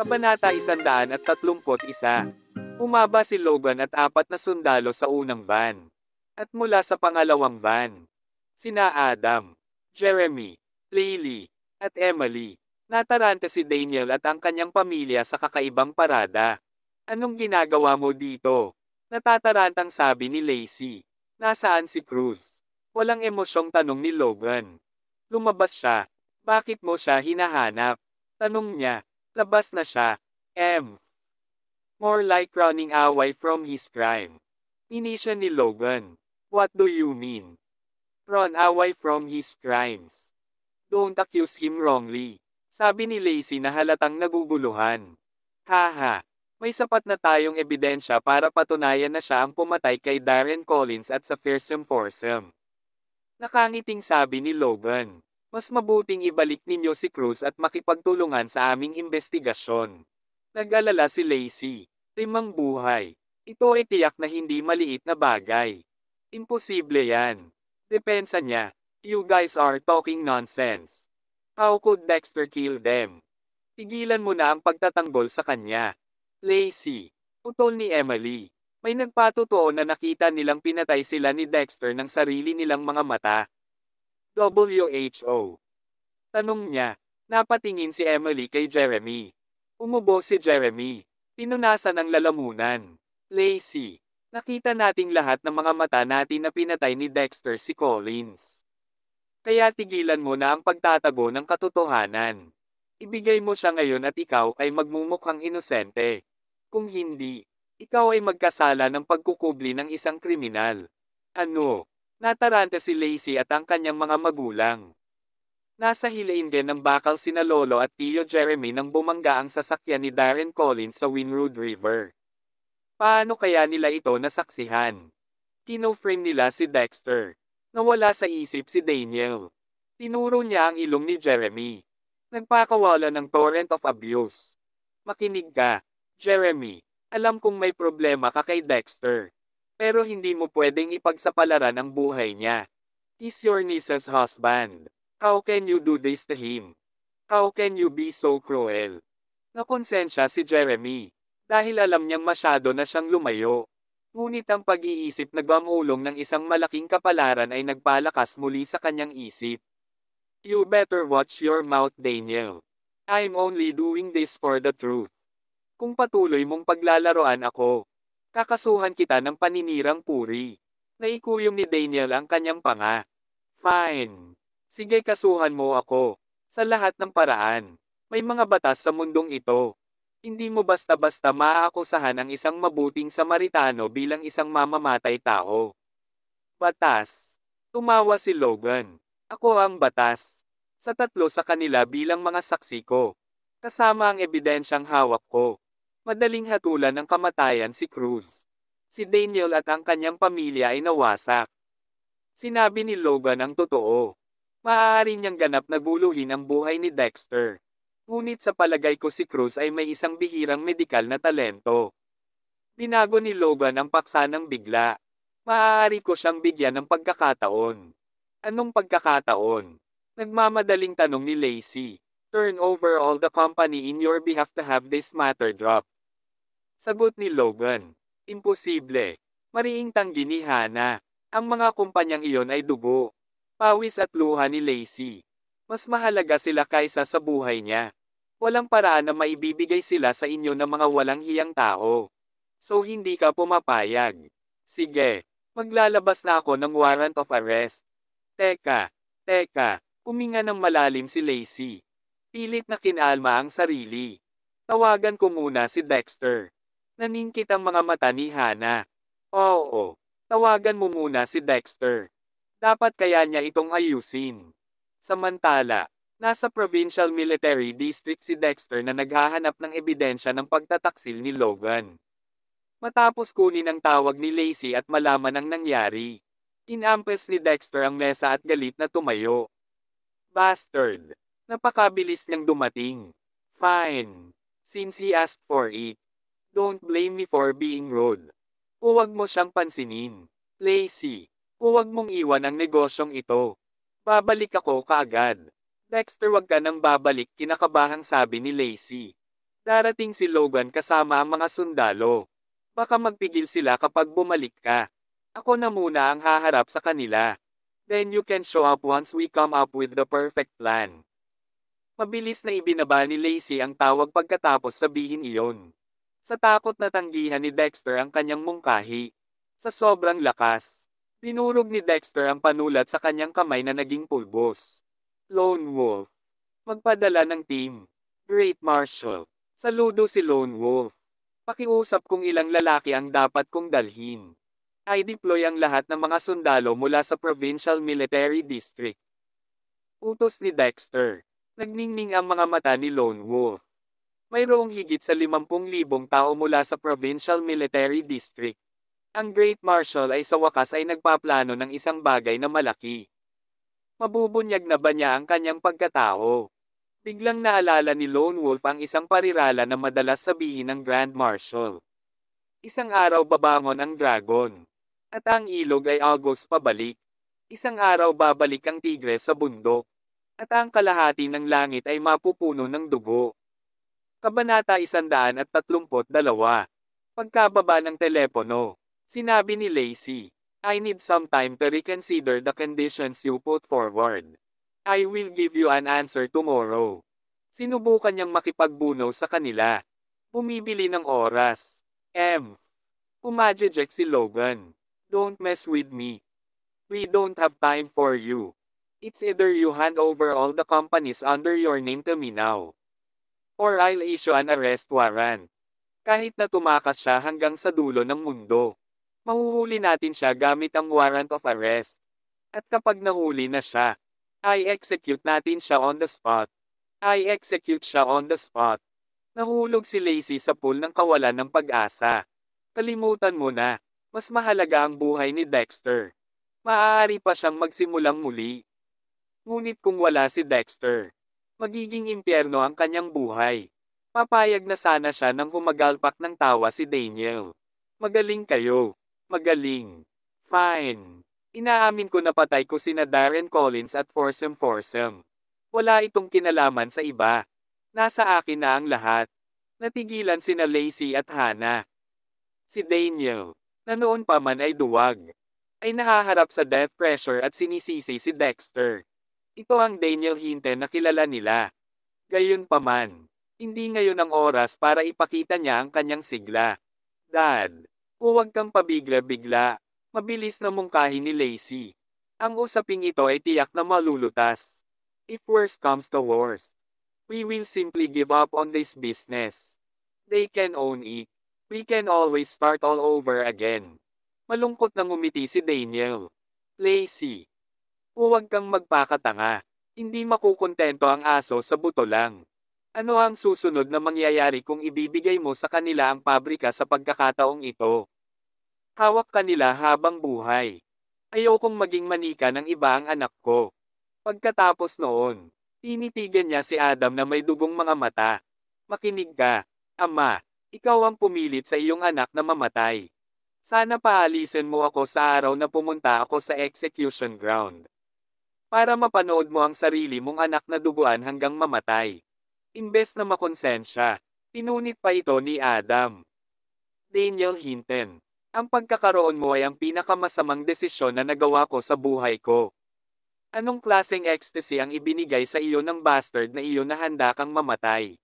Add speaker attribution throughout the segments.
Speaker 1: Kabanata 131. Umaba si Logan at apat na sundalo sa unang van. At mula sa pangalawang van, sina Adam, Jeremy, Lily, at Emily, nataranta si Daniel at ang kanyang pamilya sa kakaibang parada. Anong ginagawa mo dito? Natatarantang sabi ni Lacey. Nasaan si Cruz? Walang emosyong tanong ni Logan. Lumabas siya. Bakit mo siya hinahanap? Tanong niya. Labas na siya. M. More like running away from his crime. Inisya ni Logan. What do you mean? Run away from his crimes. Don't accuse him wrongly. Sabi ni Lacey na halatang naguguluhan. Haha. May sapat na tayong ebidensya para patunayan na siya ang pumatay kay Darren Collins at sa fearsome foursome. Nakangiting sabi ni Logan. Mas mabuting ibalik ninyo si Cruz at makipagtulungan sa aming investigasyon. Nag-alala si Lacey. timang buhay. Ito ay tiyak na hindi maliit na bagay. Imposible yan. Depensa niya. You guys are talking nonsense. How could Dexter kill them? Tigilan mo na ang pagtatanggol sa kanya. Lacey. Utol ni Emily. May nagpatotoo na nakita nilang pinatay sila ni Dexter ng sarili nilang mga mata. WHO. Tanong niya, napatingin si Emily kay Jeremy. Umubo si Jeremy. Pinunasan ang lalamunan. Lacey. Nakita nating lahat ng mga mata natin na pinatay ni Dexter si Collins. Kaya tigilan mo na ang pagtatago ng katotohanan. Ibigay mo siya ngayon at ikaw ay magmumukhang inosente. Kung hindi, ikaw ay magkasala ng pagkukubli ng isang kriminal. Ano? Nataranta si Lacey at ang kanyang mga magulang. Nasa hilain din ng bakal sina Lolo at Tio Jeremy nang bumangga ang sasakyan ni Darren Collins sa Winrood River. Paano kaya nila ito nasaksihan? Kinoframe nila si Dexter. Nawala sa isip si Daniel. Tinuro niya ang ilong ni Jeremy. Nagpakawala ng torrent of abuse. Makinig ka, Jeremy, alam kong may problema ka kay Dexter. Pero hindi mo pwedeng ipagsapalaran ang buhay niya. He's your niece's husband. How can you do this to him? How can you be so cruel? Nakonsensya si Jeremy. Dahil alam niyang masyado na siyang lumayo. Ngunit ang pag-iisip na gumulong ng isang malaking kapalaran ay nagpalakas muli sa kanyang isip. You better watch your mouth Daniel. I'm only doing this for the truth. Kung patuloy mong paglalaroan ako, kakasuhan kita ng paninirang puri. Naikuyom ni Daniel ang kanyang panga. Fine. Sige kasuhan mo ako. Sa lahat ng paraan. May mga batas sa mundong ito. Hindi mo basta-basta maaakusahan ang isang mabuting Samaritano bilang isang mamamatay tao. Batas. Tumawa si Logan. Ako ang batas. Sa tatlo sa kanila bilang mga saksi ko. Kasama ang ebidensyang hawak ko. Madaling hatulan ng kamatayan si Cruz. Si Daniel at ang kanyang pamilya ay nawasak. Sinabi ni Logan ang totoo. Maaari niyang ganap na guluhin ang buhay ni Dexter. Ngunit sa palagay ko si Cruz ay may isang bihirang medikal na talento. Binago ni Logan ang paksa ng bigla. Maaari ko siyang bigyan ng pagkakataon. Anong pagkakataon? Nagmamadaling tanong ni Lacey. Turn over all the company in your behalf to have this matter drop. Sagot ni Logan. Imposible. Mariing tanggi ni Hana. Ang mga kumpanyang iyon ay dugo. Pawis at luha ni Lacey. Mas mahalaga sila kaysa sa buhay niya. Walang paraan na maibibigay sila sa inyo ng mga walang hiyang tao. So hindi ka pumapayag. Sige, maglalabas na ako ng warrant of arrest. Teka, teka, kuminga ng malalim si Lacey. Pilit na kinalma ang sarili. Tawagan ko muna si Dexter. Naningkit ang mga mata ni Hana. Oo, tawagan mo muna si Dexter. Dapat kaya niya itong ayusin. Samantala, nasa Provincial Military District si Dexter na naghahanap ng ebidensya ng pagtataksil ni Logan. Matapos kunin ang tawag ni Lacey at malaman ang nangyari, inampes ni Dexter ang mesa at galit na tumayo. Bastard! Napakabilis niyang dumating. Fine. Since he asked for it, don't blame me for being rude. Huwag mo siyang pansinin. Lazy. Huwag mong iwan ang negosyong ito. Babalik ako kaagad. Dexter wag ka nang babalik kinakabahang sabi ni Lacey. Darating si Logan kasama ang mga sundalo. Baka magpigil sila kapag bumalik ka. Ako na muna ang haharap sa kanila. Then you can show up once we come up with the perfect plan. Mabilis na ibinaba ni Lacey ang tawag pagkatapos sabihin iyon. Sa takot na tanggihan ni Dexter ang kanyang mungkahi. Sa sobrang lakas, dinurog ni Dexter ang panulat sa kanyang kamay na naging pulbos. Lone Wolf. Magpadala ng team. Great Marshal. Saludo si Lone Wolf. Pakiusap kung ilang lalaki ang dapat kong dalhin. I deploy ang lahat ng mga sundalo mula sa Provincial Military District. Utos ni Dexter. Nagningning ang mga mata ni Lone Wolf. Mayroong higit sa 50,000 tao mula sa Provincial Military District. Ang Great Marshal ay sa wakas ay nagpaplano ng isang bagay na malaki. Mabubunyag na ba niya ang kanyang pagkatao? Biglang naalala ni Lone Wolf ang isang parirala na madalas sabihin ng Grand Marshal. Isang araw babangon ang dragon. At ang ilog ay August pabalik. Isang araw babalik ang tigre sa bundok. Kabanata ang kalahati ng langit ay mapupuno ng dugo. Kabanata 132. Pagkababa ng telepono, sinabi ni Lacey, I need some time to reconsider the conditions you put forward. I will give you an answer tomorrow. Sinubukan niyang makipagbuno sa kanila. Bumibili ng oras. M. Umadjeject si Logan. Don't mess with me. We don't have time for you. It's either you hand over all the companies under your name to me now. Or I'll issue an arrest warrant. Kahit na tumakas siya hanggang sa dulo ng mundo. Mahuhuli natin siya gamit ang warrant of arrest. At kapag nahuli na siya, I execute natin siya on the spot. I execute siya on the spot. Nahulog si Lacey sa pool ng kawalan ng pag-asa. Kalimutan mo na, mas mahalaga ang buhay ni Dexter. Maaari pa siyang magsimulang muli. Ngunit kung wala si Dexter, magiging impyerno ang kanyang buhay. Papayag na sana siya nang humagalpak ng tawa si Daniel. Magaling kayo. Magaling. Fine. Inaamin ko na patay ko sina Darren Collins at Forsem Forsem. Wala itong kinalaman sa iba. Nasa akin na ang lahat. Natigilan sina Lacey at Hannah. Si Daniel, na noon pa man ay duwag, ay nahaharap sa death pressure at sinisisi si Dexter. Ito ang Daniel Hinte na kilala nila. Gayunpaman, hindi ngayon ang oras para ipakita niya ang kanyang sigla. Dad, huwag kang pabigla-bigla. Mabilis na mungkahi ni Lacey. Ang usaping ito ay tiyak na malulutas. If worst comes to worst, we will simply give up on this business. They can own it. We can always start all over again. Malungkot na umiti si Daniel. Lacey, Huwag kang magpakatanga. Hindi makukontento ang aso sa buto lang. Ano ang susunod na mangyayari kung ibibigay mo sa kanila ang pabrika sa pagkakataong ito? Hawak kanila habang buhay. Ayokong maging manika ng iba ang anak ko. Pagkatapos noon, tinitigan niya si Adam na may dugong mga mata. Makinig ka, Ama, ikaw ang pumilit sa iyong anak na mamatay. Sana paalisin mo ako sa araw na pumunta ako sa execution ground para mapanood mo ang sarili mong anak na duguan hanggang mamatay. Imbes na makonsensya, pinunit pa ito ni Adam. Daniel Hinton, ang pagkakaroon mo ay ang pinakamasamang desisyon na nagawa ko sa buhay ko. Anong klaseng ecstasy ang ibinigay sa iyo ng bastard na iyo na handa kang mamatay?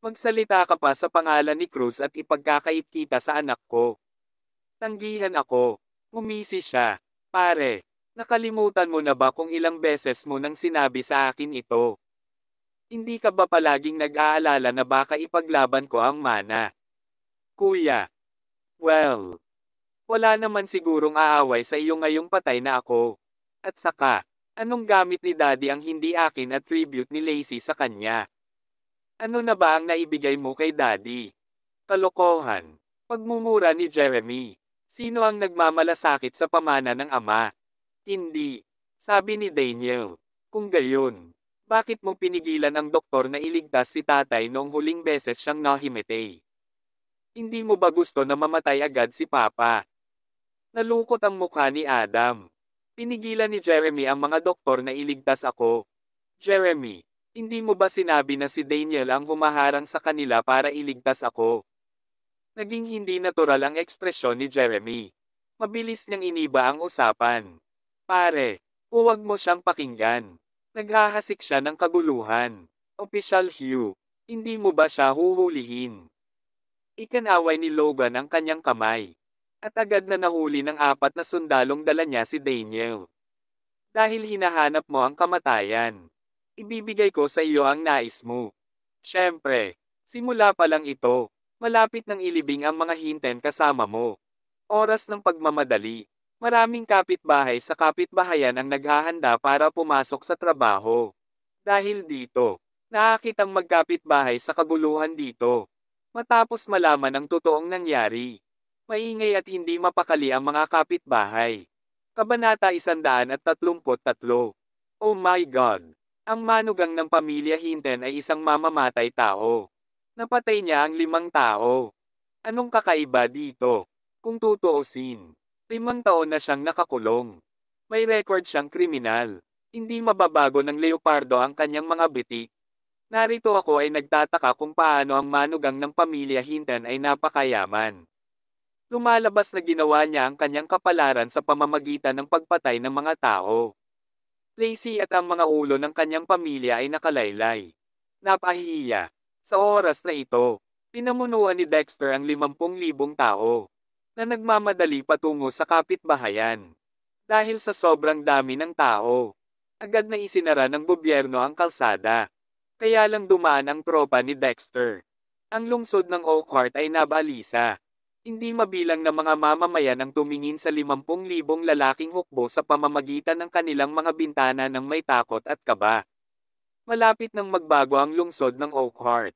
Speaker 1: Magsalita ka pa sa pangalan ni Cruz at ipagkakait kita sa anak ko. Tanggihan ako. Umisi siya. Pare, Nakalimutan mo na ba kung ilang beses mo nang sinabi sa akin ito? Hindi ka ba palaging nag-aalala na baka ipaglaban ko ang mana? Kuya. Well. Wala naman sigurong aaway sa iyo ngayong patay na ako. At saka, anong gamit ni daddy ang hindi akin at tribute ni Lacey sa kanya? Ano na ba ang naibigay mo kay daddy? Kalokohan. Pagmumura ni Jeremy. Sino ang nagmamalasakit sa pamana ng ama? Hindi. Sabi ni Daniel. Kung gayon, bakit mo pinigilan ang doktor na iligtas si tatay noong huling beses siyang nahimete? Hindi mo ba gusto na mamatay agad si Papa? Nalukot ang mukha ni Adam. Pinigilan ni Jeremy ang mga doktor na iligtas ako. Jeremy, hindi mo ba sinabi na si Daniel ang humaharang sa kanila para iligtas ako? Naging hindi natural ang ekspresyon ni Jeremy. Mabilis niyang iniba ang usapan. Pare, huwag mo siyang pakinggan. Naghahasik siya ng kaguluhan. Official Hugh, hindi mo ba siya huhulihin? Ikanaway ni Logan ang kanyang kamay. At agad na nahuli ng apat na sundalong dala niya si Daniel. Dahil hinahanap mo ang kamatayan. Ibibigay ko sa iyo ang nais mo. Siyempre, simula pa lang ito, malapit ng ilibing ang mga hinten kasama mo. Oras ng pagmamadali. Maraming kapitbahay sa kapitbahayan ang naghahanda para pumasok sa trabaho. Dahil dito, nakakitang magkapitbahay sa kaguluhan dito. Matapos malaman ang totoong nangyari, maingay at hindi mapakali ang mga kapitbahay. Kabanata 133 Oh my God! Ang manugang ng pamilya Hinten ay isang mamamatay tao. Napatay niya ang limang tao. Anong kakaiba dito? Kung tutuusin, Limang taon na siyang nakakulong. May record siyang kriminal. Hindi mababago ng leopardo ang kanyang mga bitik. Narito ako ay nagtataka kung paano ang manugang ng pamilya Hinton ay napakayaman. Lumalabas na ginawa niya ang kanyang kapalaran sa pamamagitan ng pagpatay ng mga tao. Lacey at ang mga ulo ng kanyang pamilya ay nakalaylay. Napahiya. Sa oras na ito, pinamunuan ni Dexter ang 50,000 tao na nagmamadali patungo sa kapitbahayan. Dahil sa sobrang dami ng tao, agad na isinara ng gobyerno ang kalsada. Kaya lang dumaan ang tropa ni Dexter. Ang lungsod ng Oakheart ay nabalisa. Hindi mabilang na mga mamamayan ang tumingin sa 50,000 lalaking hukbo sa pamamagitan ng kanilang mga bintana ng may takot at kaba. Malapit nang magbago ang lungsod ng Oakheart.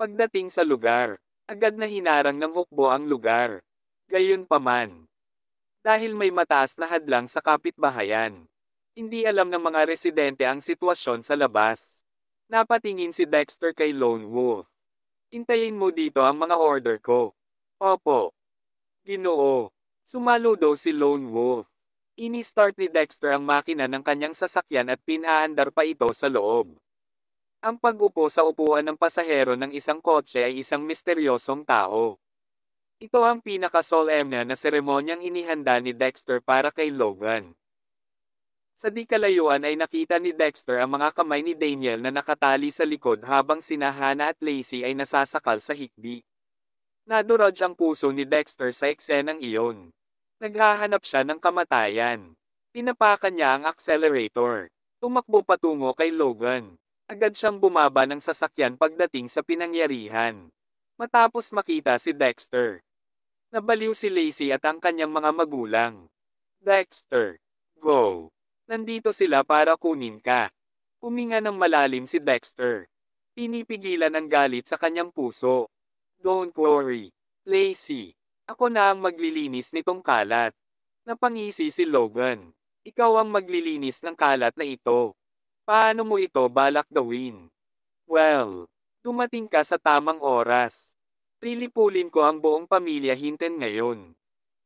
Speaker 1: Pagdating sa lugar, agad na hinarang ng hukbo ang lugar. Gayunpaman, dahil may mataas na hadlang sa kapitbahayan, hindi alam ng mga residente ang sitwasyon sa labas. Napatingin si Dexter kay Lone Wolf. Intayin mo dito ang mga order ko. Opo. Ginoo. Sumalo daw si Lone Wolf. Ini-start ni Dexter ang makina ng kanyang sasakyan at pinaandar pa ito sa loob. Ang pag-upo sa upuan ng pasahero ng isang kotse ay isang misteryosong tao. Ito ang pinaka pinakasolemna na seremonyang inihanda ni Dexter para kay Logan. Sa di kalayuan ay nakita ni Dexter ang mga kamay ni Daniel na nakatali sa likod habang sina Hannah at Lacey ay nasasakal sa hikbi. Naduraj ang puso ni Dexter sa eksenang iyon. Naghahanap siya ng kamatayan. Tinapakan niya ang accelerator. Tumakbo patungo kay Logan. Agad siyang bumaba ng sasakyan pagdating sa pinangyarihan. Matapos makita si Dexter, Nabaliw si Lacey at ang kanyang mga magulang. Dexter, go! Nandito sila para kunin ka. Uminga ng malalim si Dexter. Pinipigilan ang galit sa kanyang puso. Don't worry, Lacey. Ako na ang maglilinis nitong kalat. Napangisi si Logan. Ikaw ang maglilinis ng kalat na ito. Paano mo ito balak gawin? Well, dumating ka sa tamang oras. Lilipulin ko ang buong pamilya Hinton ngayon.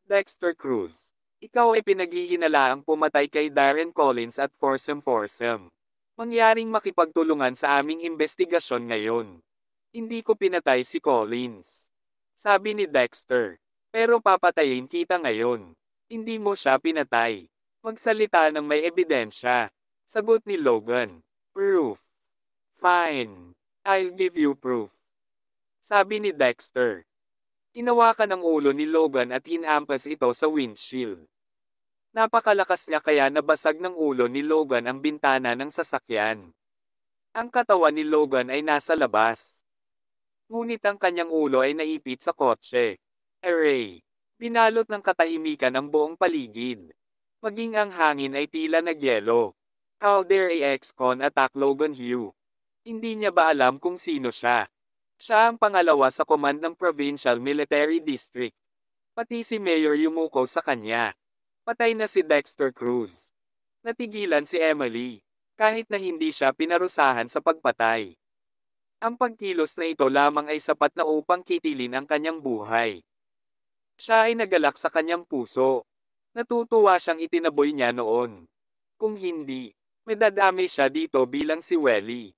Speaker 1: Dexter Cruz. Ikaw ay pinaghihinalaang pumatay kay Darren Collins at Forsum Forsum. Mangyaring makipagtulungan sa aming investigasyon ngayon. Hindi ko pinatay si Collins. Sabi ni Dexter. Pero papatayin kita ngayon. Hindi mo siya pinatay. Magsalita ng may ebidensya. Sagot ni Logan. Proof. Fine. I'll give you proof sabi ni Dexter. Inawakan ang ulo ni Logan at hinampas ito sa windshield. Napakalakas niya kaya nabasag ng ulo ni Logan ang bintana ng sasakyan. Ang katawan ni Logan ay nasa labas. Ngunit ang kanyang ulo ay naipit sa kotse. Array. Binalot ng katahimikan ang buong paligid. Maging ang hangin ay tila nagyelo. How dare a ex-con attack Logan Hugh? Hindi niya ba alam kung sino siya? Siya ang pangalawa sa command ng Provincial Military District. Pati si Mayor yumuko sa kanya. Patay na si Dexter Cruz. Natigilan si Emily, kahit na hindi siya pinarusahan sa pagpatay. Ang pagkilos na ito lamang ay sapat na upang kitilin ang kanyang buhay. Siya ay nagalak sa kanyang puso. Natutuwa siyang itinaboy niya noon. Kung hindi, medadami siya dito bilang si Welly.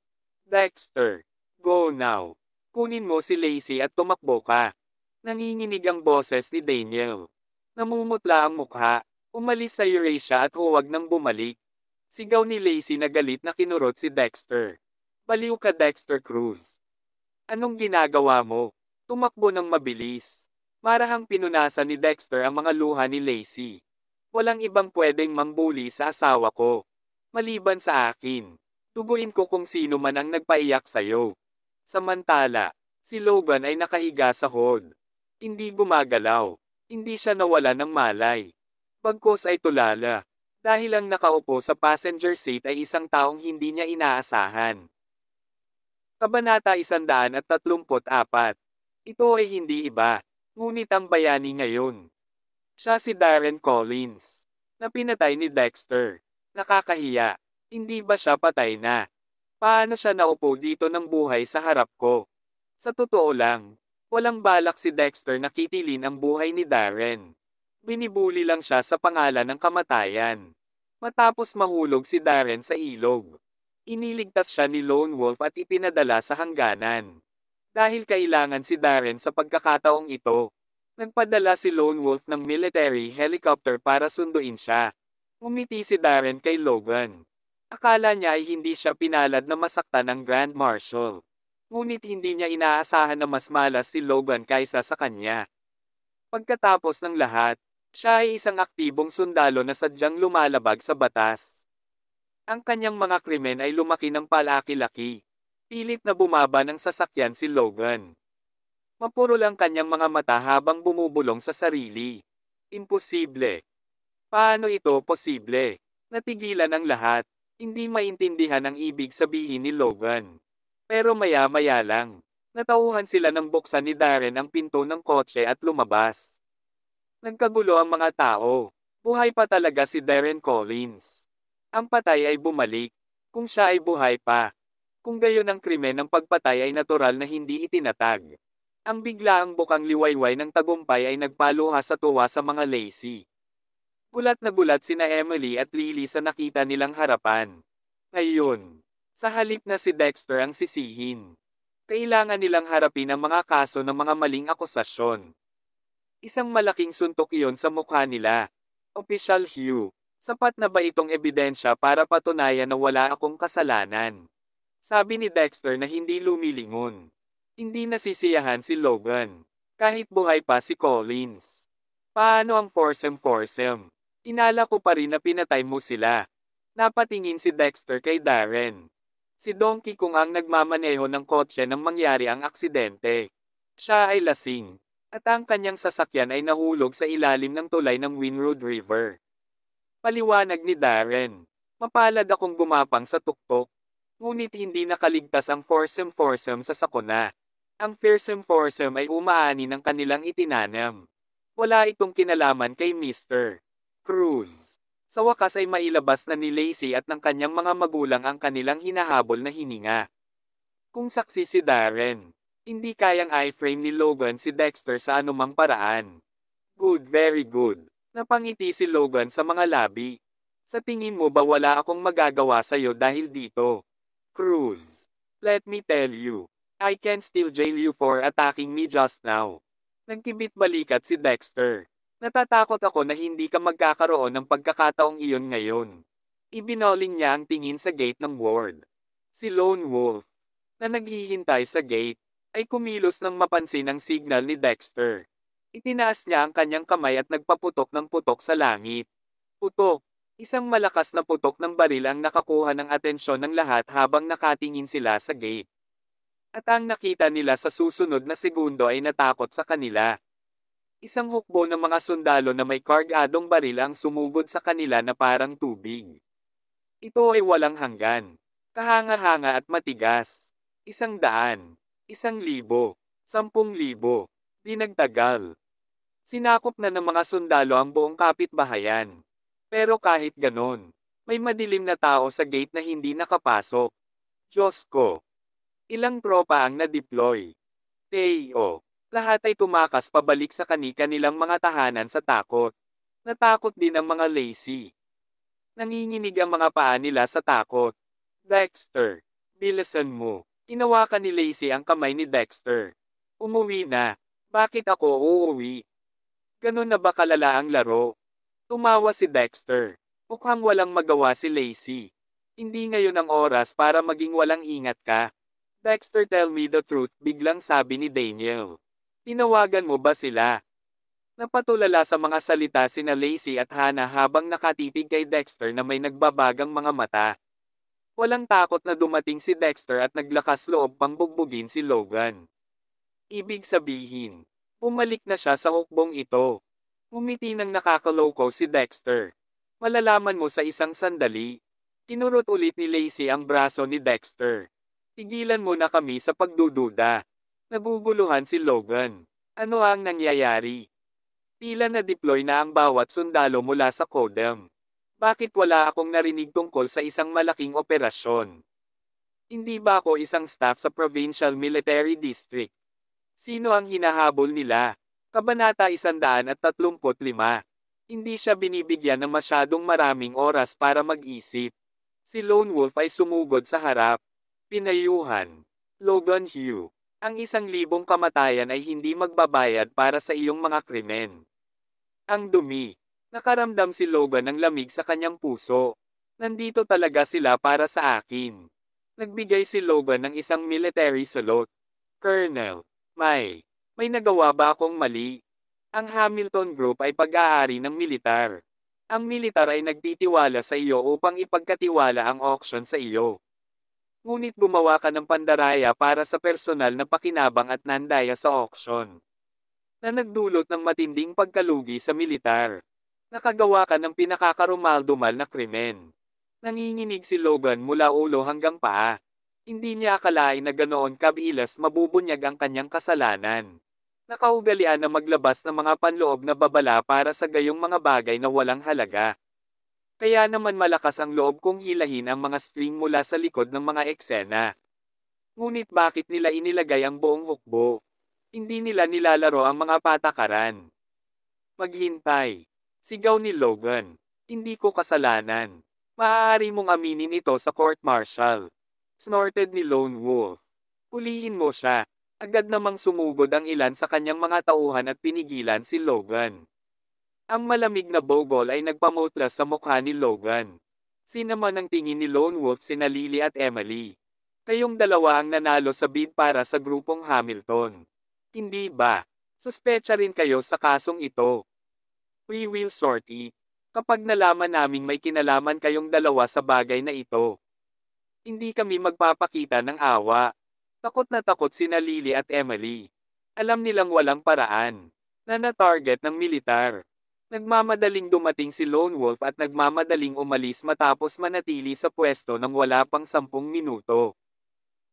Speaker 1: Dexter, go now. Kunin mo si Lacey at tumakbo ka. Nanginginig ang boses ni Daniel. Namumutla ang mukha. Umalis sa Eurasia at huwag nang bumalik. Sigaw ni Lacey na galit na kinurot si Dexter. Baliw ka Dexter Cruz. Anong ginagawa mo? Tumakbo ng mabilis. Marahang pinunasan ni Dexter ang mga luha ni Lacey. Walang ibang pwedeng mambuli sa asawa ko. Maliban sa akin. Tuguin ko kung sino man ang nagpaiyak sa'yo. Samantala, si Logan ay nakahiga sa hold. Hindi gumagalaw. Hindi siya nawala ng malay. Bagkos ay tulala. Dahil ang nakaupo sa passenger seat ay isang taong hindi niya inaasahan. Kabanata 134. Ito ay hindi iba, ngunit ang bayani ngayon. Siya si Darren Collins, na pinatay ni Dexter. Nakakahiya, hindi ba siya patay na? Paano siya naupo dito ng buhay sa harap ko? Sa totoo lang, walang balak si Dexter na kitilin ang buhay ni Darren. Binibuli lang siya sa pangalan ng kamatayan. Matapos mahulog si Darren sa ilog. Iniligtas siya ni Lone Wolf at ipinadala sa hangganan. Dahil kailangan si Darren sa pagkakataong ito, nagpadala si Lone Wolf ng military helicopter para sunduin siya. Umiti si Darren kay Logan. Akala niya ay hindi siya pinalad na masaktan ng Grand Marshal. Ngunit hindi niya inaasahan na mas malas si Logan kaysa sa kanya. Pagkatapos ng lahat, siya ay isang aktibong sundalo na sadyang lumalabag sa batas. Ang kanyang mga krimen ay lumaki ng palaki-laki. Pilit na bumaba ng sasakyan si Logan. Mapuro lang kanyang mga mata habang bumubulong sa sarili. Imposible. Paano ito posible? Natigilan ang lahat. Hindi maintindihan ang ibig sabihin ni Logan. Pero maya-maya lang, natauhan sila ng buksan ni Darren ang pinto ng kotse at lumabas. Nagkagulo ang mga tao. Buhay pa talaga si Darren Collins. Ang patay ay bumalik. Kung siya ay buhay pa. Kung gayon ang krimen ng pagpatay ay natural na hindi itinatag. Ang biglaang bukang liwayway ng tagumpay ay nagpaluha sa tuwa sa mga lacy. Bulat na bulat sina Emily at Lily sa nakita nilang harapan. Ngayon, sa halip na si Dexter ang sisihin. Kailangan nilang harapin ang mga kaso ng mga maling akusasyon. Isang malaking suntok iyon sa mukha nila. Official Hugh, sapat na ba itong ebidensya para patunayan na wala akong kasalanan? Sabi ni Dexter na hindi lumilingon. Hindi nasisiyahan si Logan. Kahit buhay pa si Collins. Paano ang foursome-foursome? Inala ko pa rin na pinatay mo sila. Napatingin si Dexter kay Darren. Si Donkey Kong ang nagmamaneho ng kotse nang mangyari ang aksidente. Siya ay lasing. At ang kanyang sasakyan ay nahulog sa ilalim ng tulay ng Winroad River. Paliwanag ni Darren. Mapalad akong gumapang sa tuktok. Ngunit hindi nakaligtas ang foursome-foursome sa sakuna. Ang fearsome-foursome ay umaani ng kanilang itinanam. Wala itong kinalaman kay Mr. Cruz. Sa wakas ay mailabas na ni Lacey at ng kanyang mga magulang ang kanilang hinahabol na hininga. Kung saksi si Darren, hindi kayang iframe ni Logan si Dexter sa anumang paraan. Good very good. Napangiti si Logan sa mga labi. Sa tingin mo ba wala akong magagawa sa'yo dahil dito? Cruz. Let me tell you. I can still jail you for attacking me just now. Nagkibit balikat si Dexter. Natatakot ako na hindi ka magkakaroon ng pagkakataong iyon ngayon. Ibinoling niya ang tingin sa gate ng ward. Si Lone Wolf, na naghihintay sa gate, ay kumilos nang mapansin ang signal ni Dexter. Itinaas niya ang kanyang kamay at nagpaputok ng putok sa langit. Putok. Isang malakas na putok ng baril ang nakakuha ng atensyon ng lahat habang nakatingin sila sa gate. At ang nakita nila sa susunod na segundo ay natakot sa kanila. Isang hukbo ng mga sundalo na may kargadong baril ang sumugod sa kanila na parang tubig. Ito ay walang hanggan. Kahanga-hanga at matigas. Isang daan. Isang libo. Sampung libo. Di Sinakop na ng mga sundalo ang buong kapitbahayan. Pero kahit ganon, may madilim na tao sa gate na hindi nakapasok. Diyos ko! Ilang tropa ang na-deploy. Teo! Lahat ay tumakas pabalik sa kanika nilang mga tahanan sa takot. Natakot din ang mga Lacey. Nanginginig ang mga paa nila sa takot. Dexter, bilisan mo. Inawakan ni Lacey ang kamay ni Dexter. Umuwi na. Bakit ako uuwi? Ganun na ba kalala ang laro? Tumawa si Dexter. Mukhang walang magawa si Lacey. Hindi ngayon ang oras para maging walang ingat ka. Dexter tell me the truth biglang sabi ni Daniel. Tinawagan mo ba sila? Napatulala sa mga salita sina Lacey at Hana habang nakatitig kay Dexter na may nagbabagang mga mata. Walang takot na dumating si Dexter at naglakas loob pang bugbugin si Logan. Ibig sabihin, Pumalik na siya sa hukbong ito. Umiti ng nakakaloko si Dexter. Malalaman mo sa isang sandali. Kinurot ulit ni Lacey ang braso ni Dexter. Tigilan mo na kami sa pagdududa. Nabubuluhan si Logan. Ano ang nangyayari? Tila na-deploy na ang bawat sundalo mula sa CODEM. Bakit wala akong narinig tungkol sa isang malaking operasyon? Hindi ba ako isang staff sa Provincial Military District? Sino ang hinahabol nila? Kabanata 135. Hindi siya binibigyan ng masyadong maraming oras para mag-isip. Si Lone Wolf ay sumugod sa harap. Pinayuhan. Logan Hugh. Ang isang libong kamatayan ay hindi magbabayad para sa iyong mga krimen. Ang dumi. Nakaramdam si Logan ng lamig sa kanyang puso. Nandito talaga sila para sa akin. Nagbigay si Logan ng isang military salute. Colonel, may, may nagawa ba akong mali? Ang Hamilton Group ay pag-aari ng militar. Ang militar ay nagtitiwala sa iyo upang ipagkatiwala ang auction sa iyo. Ngunit gumawa ka ng pandaraya para sa personal na pakinabang at nandaya sa auction. Na nagdulot ng matinding pagkalugi sa militar. Nakagawa ka ng pinakakarumaldumal na krimen. Nanginginig si Logan mula ulo hanggang paa. Hindi niya akalain na ganoon kabilas mabubunyag ang kanyang kasalanan. Nakaugalian na maglabas ng mga panloob na babala para sa gayong mga bagay na walang halaga. Kaya naman malakas ang loob kong hilahin ang mga string mula sa likod ng mga eksena. Ngunit bakit nila inilagay ang buong hukbo? Hindi nila nilalaro ang mga patakaran. Maghintay. Sigaw ni Logan. Hindi ko kasalanan. Maaari mong aminin ito sa court martial. Snorted ni Lone Wolf. Pulihin mo siya. Agad namang sumugod ang ilan sa kanyang mga tauhan at pinigilan si Logan. Ang malamig na Bogol ay nagpamutla sa mukha ni Logan. Sinama ng tingin ni Lone Wolf si Nalili at Emily. Kayong dalawa ang nanalo sa bid para sa grupong Hamilton. Hindi ba? Suspecha rin kayo sa kasong ito. We will sort it. Kapag nalaman naming may kinalaman kayong dalawa sa bagay na ito. Hindi kami magpapakita ng awa. Takot na takot si Nalili at Emily. Alam nilang walang paraan na na-target ng militar. Nagmamadaling dumating si Lone Wolf at nagmamadaling umalis matapos manatili sa pwesto ng wala pang sampung minuto.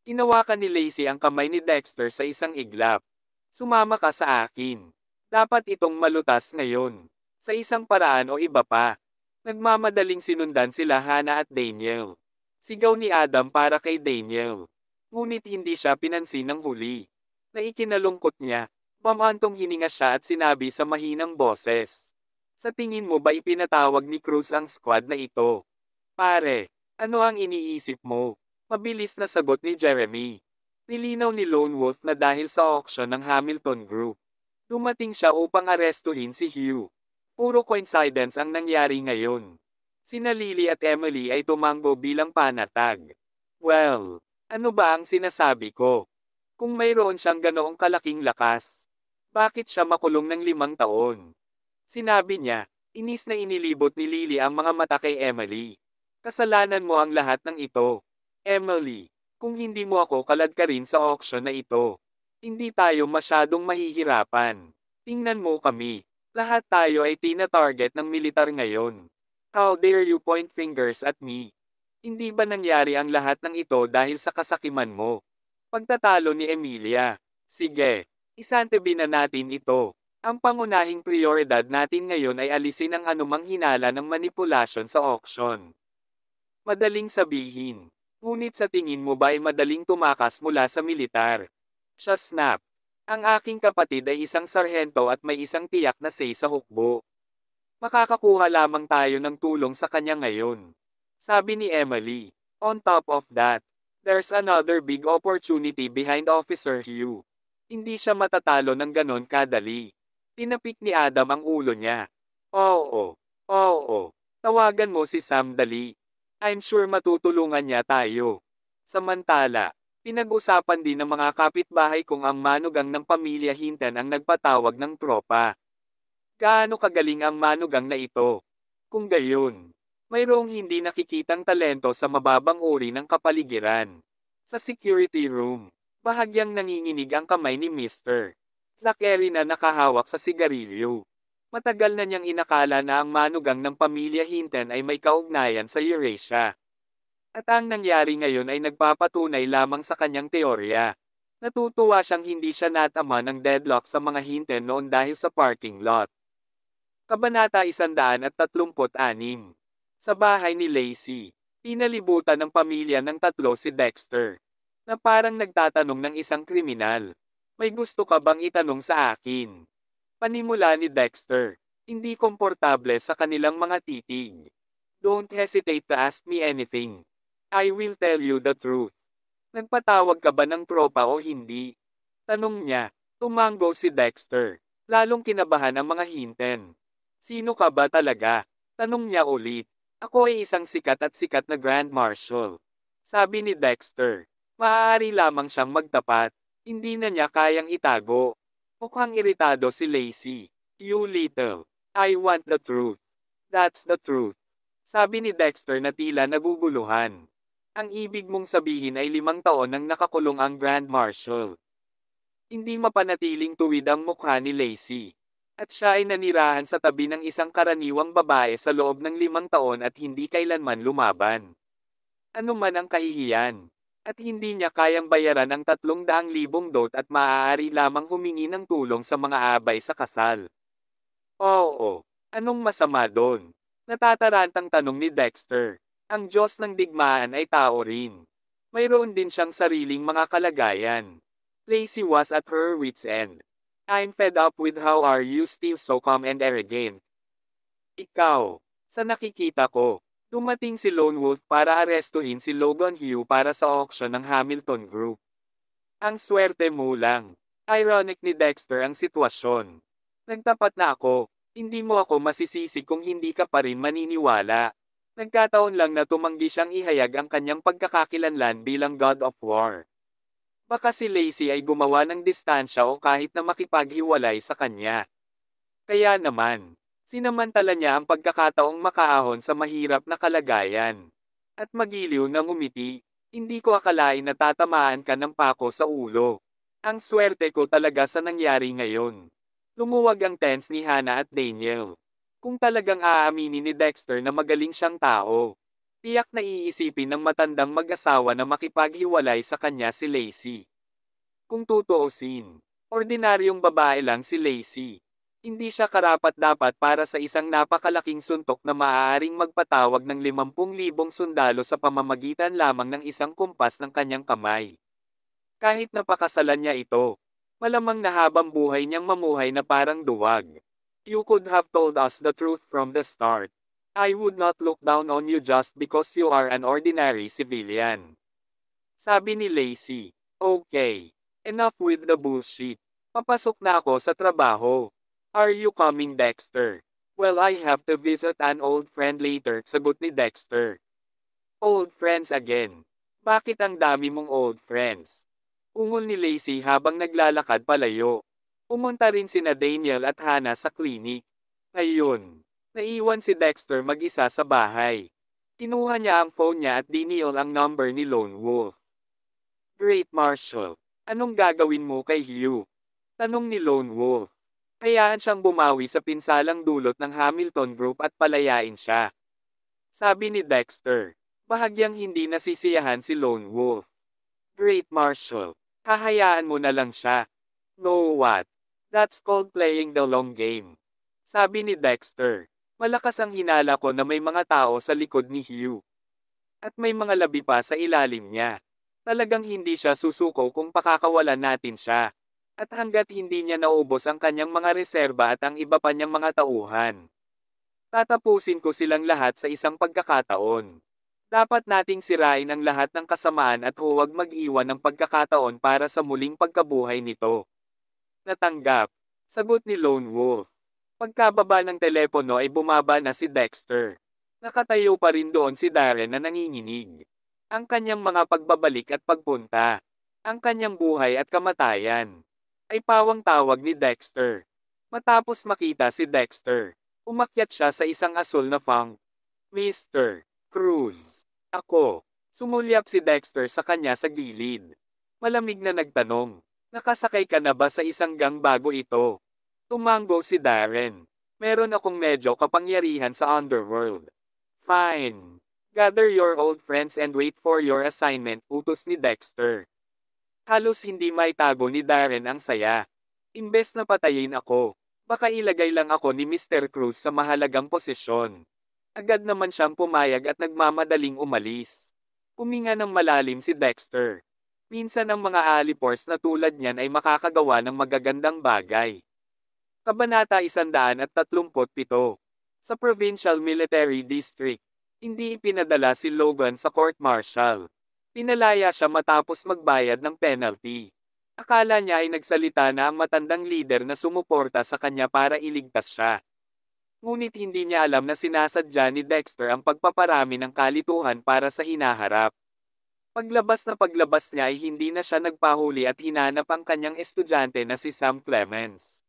Speaker 1: Kinawakan ni Lacey ang kamay ni Dexter sa isang iglap. Sumama ka sa akin. Dapat itong malutas ngayon. Sa isang paraan o iba pa. Nagmamadaling sinundan sila Hannah at Daniel. Sigaw ni Adam para kay Daniel. Ngunit hindi siya pinansin ng huli. Naikinalungkot niya, pamantong hininga siya at sinabi sa mahinang boses. Sa tingin mo ba ipinatawag ni Cruz ang squad na ito? Pare, ano ang iniisip mo? Mabilis na sagot ni Jeremy. Nilinaw ni Lone Wolf na dahil sa auction ng Hamilton Group, dumating siya upang arestuhin si Hugh. Puro coincidence ang nangyari ngayon. Sina Lily at Emily ay tumanggo bilang panatag. Well, ano ba ang sinasabi ko? Kung mayroon siyang ganoong kalaking lakas, bakit siya makulong ng limang taon? Sinabi niya, inis na inilibot ni Lily ang mga mata kay Emily. Kasalanan mo ang lahat ng ito. Emily, kung hindi mo ako kalad ka rin sa auction na ito, hindi tayo masyadong mahihirapan. Tingnan mo kami. Lahat tayo ay tina-target ng militar ngayon. How dare you point fingers at me? Hindi ba nangyari ang lahat ng ito dahil sa kasakiman mo? Pagtatalo ni Emilia. Sige, isantabi na natin ito. Ang pangunahing prioridad natin ngayon ay alisin ang anumang hinala ng manipulasyon sa auction. Madaling sabihin. Ngunit sa tingin mo ba ay madaling tumakas mula sa militar? Siya snap. Ang aking kapatid ay isang sarhento at may isang tiyak na say sa hukbo. Makakakuha lamang tayo ng tulong sa kanya ngayon. Sabi ni Emily. On top of that, there's another big opportunity behind Officer Hugh. Hindi siya matatalo ng ganon kadali. Tinapik ni Adam ang ulo niya. Oo, oo, tawagan mo si Sam dali. I'm sure matutulungan niya tayo. Samantala, pinag-usapan din ng mga kapitbahay kung ang manugang ng pamilya Hintan ang nagpatawag ng tropa. Gaano kagaling ang manugang na ito? Kung gayon, mayroong hindi nakikitang talento sa mababang uri ng kapaligiran. Sa security room, bahagyang nanginginig ang kamay ni Mr. Sa Kerry na nakahawak sa sigarilyo. Matagal na niyang inakala na ang manugang ng pamilya Hinton ay may kaugnayan sa Eurasia. At ang nangyari ngayon ay nagpapatunay lamang sa kanyang teorya. Natutuwa siyang hindi siya natama ng deadlock sa mga Hinton noon dahil sa parking lot. Kabanata 136 Sa bahay ni Lacey, pinalibutan ng pamilya ng tatlo si Dexter, na parang nagtatanong ng isang kriminal. May gusto ka bang itanong sa akin? Panimula ni Dexter. Hindi komportable sa kanilang mga titig. Don't hesitate to ask me anything. I will tell you the truth. Nagpatawag ka ba ng tropa o hindi? Tanong niya. Tumango si Dexter. Lalong kinabahan ang mga hinten. Sino ka ba talaga? Tanong niya ulit. Ako ay isang sikat at sikat na Grand Marshal. Sabi ni Dexter. Maaari lamang siyang magtapat. Hindi na niya kayang itago. Mukhang iritado si Lacey. You little. I want the truth. That's the truth. Sabi ni Dexter na tila naguguluhan. Ang ibig mong sabihin ay limang taon nang nakakulong ang Grand Marshal. Hindi mapanatiling tuwid ang mukha ni Lacey. At siya ay nanirahan sa tabi ng isang karaniwang babae sa loob ng limang taon at hindi kailanman lumaban. Ano man ang kahihiyan, at hindi niya kayang bayaran ang 300,000 dot at maaari lamang humingi ng tulong sa mga abay sa kasal. Oo, anong masama doon? Natatarantang tanong ni Dexter. Ang Diyos ng digmaan ay tao rin. Mayroon din siyang sariling mga kalagayan. Lacey was at her wit's end. I'm fed up with how are you still so calm and arrogant. Ikaw, sa nakikita ko, Dumating si Lone Wolf para arestuhin si Logan Hugh para sa auction ng Hamilton Group. Ang swerte mo lang. Ironic ni Dexter ang sitwasyon. Nagtapat na ako. Hindi mo ako masisisi kung hindi ka pa rin maniniwala. Nagkataon lang na tumanggi siyang ihayag ang kanyang pagkakakilanlan bilang God of War. Baka si Lacey ay gumawa ng distansya o kahit na makipaghiwalay sa kanya. Kaya naman, Sinamantala niya ang pagkakataong makaahon sa mahirap na kalagayan. At magiliw ng umiti, hindi ko akalain na tatamaan ka ng pako sa ulo. Ang swerte ko talaga sa nangyari ngayon. Lumuwag ang tense ni Hannah at Daniel. Kung talagang aaminin ni Dexter na magaling siyang tao, tiyak na iisipin ng matandang mag-asawa na makipaghiwalay sa kanya si Lacey. Kung tutuusin, ordinaryong babae lang si Lacey. Hindi siya karapat-dapat para sa isang napakalaking suntok na maaaring magpatawag ng 50,000 sundalo sa pamamagitan lamang ng isang kumpas ng kanyang kamay. Kahit napakasalan niya ito, malamang na habang buhay niyang mamuhay na parang duwag. You could have told us the truth from the start. I would not look down on you just because you are an ordinary civilian. Sabi ni Lacey, okay, enough with the bullshit. Papasok na ako sa trabaho. Are you coming Dexter? Well I have to visit an old friend later, sagot ni Dexter. Old friends again. Bakit ang dami mong old friends? Ungol ni Lacey habang naglalakad palayo. Pumunta rin sina Daniel at Hannah sa klinik. Ngayon, naiwan si Dexter mag-isa sa bahay. Kinuha niya ang phone niya at diniol ang number ni Lone Wolf. Great Marshall, anong gagawin mo kay Hugh? Tanong ni Lone Wolf. Hayaan siyang bumawi sa pinsalang dulot ng Hamilton Group at palayain siya. Sabi ni Dexter, bahagyang hindi nasisiyahan si Lone Wolf. Great Marshal, hahayaan mo na lang siya. No what? That's called playing the long game. Sabi ni Dexter, malakas ang hinala ko na may mga tao sa likod ni Hugh. At may mga labi pa sa ilalim niya. Talagang hindi siya susuko kung pakakawalan natin siya at hanggat hindi niya naubos ang kanyang mga reserba at ang iba pa niyang mga tauhan. Tatapusin ko silang lahat sa isang pagkakataon. Dapat nating sirain ang lahat ng kasamaan at huwag mag-iwan ng pagkakataon para sa muling pagkabuhay nito. Natanggap. Sagot ni Lone Wolf. Pagkababa ng telepono ay bumaba na si Dexter. Nakatayo pa rin doon si Darren na nanginginig. Ang kanyang mga pagbabalik at pagpunta. Ang kanyang buhay at kamatayan ay pawang tawag ni Dexter. Matapos makita si Dexter, umakyat siya sa isang asul na fang. Mr. Cruz. Ako. Sumulyap si Dexter sa kanya sa gilid. Malamig na nagtanong, nakasakay ka na ba sa isang gang bago ito? Tumango si Darren. Meron akong medyo kapangyarihan sa underworld. Fine. Gather your old friends and wait for your assignment, utos ni Dexter. Halos hindi maitago ni Darren ang saya. Imbes na patayin ako, baka ilagay lang ako ni Mr. Cruz sa mahalagang posisyon. Agad naman siyang pumayag at nagmamadaling umalis. Kuminga ng malalim si Dexter. Minsan ang mga alipors na tulad niyan ay makakagawa ng magagandang bagay. Kabanata 137 Sa Provincial Military District, hindi ipinadala si Logan sa court-martial. Pinalaya siya matapos magbayad ng penalty. Akala niya ay nagsalita na ang matandang leader na sumuporta sa kanya para iligtas siya. Ngunit hindi niya alam na sinasadya ni Dexter ang pagpaparami ng kalituhan para sa hinaharap. Paglabas na paglabas niya ay hindi na siya nagpahuli at hinanap ang kanyang estudyante na si Sam Clemens.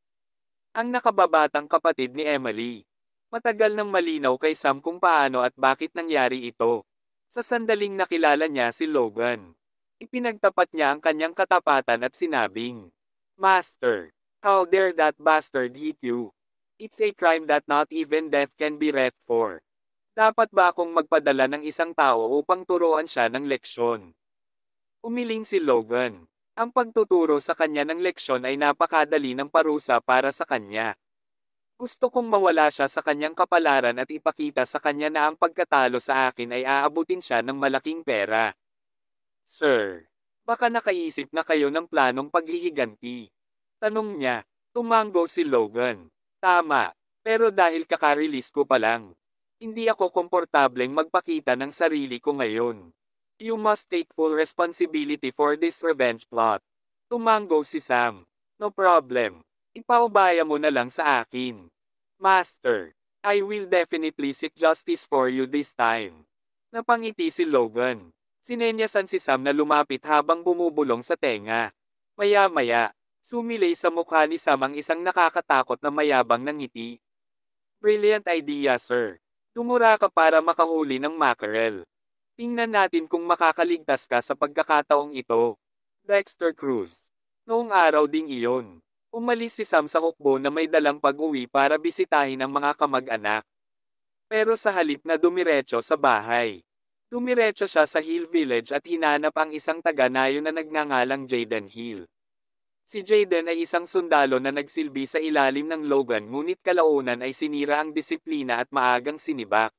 Speaker 1: Ang nakababatang kapatid ni Emily. Matagal nang malinaw kay Sam kung paano at bakit nangyari ito. Sa sandaling nakilala niya si Logan, ipinagtapat niya ang kanyang katapatan at sinabing, Master, how dare that bastard hit you? It's a crime that not even death can be wrecked for. Dapat ba akong magpadala ng isang tao upang turuan siya ng leksyon? Umiling si Logan. Ang pagtuturo sa kanya ng leksyon ay napakadali ng parusa para sa kanya. Gusto kong mawala siya sa kanyang kapalaran at ipakita sa kanya na ang pagkatalo sa akin ay aabutin siya ng malaking pera. Sir, baka nakaisip na kayo ng planong paghihiganti. Tanong niya, tumanggo si Logan. Tama, pero dahil kakarelease ko pa lang. Hindi ako komportableng magpakita ng sarili ko ngayon. You must take full responsibility for this revenge plot. Tumanggo si Sam. No problem. Ipaubaya mo na lang sa akin. Master, I will definitely seek justice for you this time. Napangiti si Logan. Sinenyasan si Sam na lumapit habang bumubulong sa tenga. Maya-maya, sumilay sa mukha ni Sam ang isang nakakatakot na mayabang ng ngiti. Brilliant idea, sir. Tumura ka para makahuli ng mackerel. Tingnan natin kung makakaligtas ka sa pagkakataong ito. Dexter Cruz. Noong araw ding iyon, Umalis si Sam sa hukbo na may dalang pag-uwi para bisitahin ang mga kamag-anak. Pero sa halip na dumiretso sa bahay, dumiretso siya sa Hill Village at hinanap ang isang taga-nayo na nagngangalang Jaden Hill. Si Jaden ay isang sundalo na nagsilbi sa ilalim ng Logan ngunit kalaunan ay sinira ang disiplina at maagang sinibak.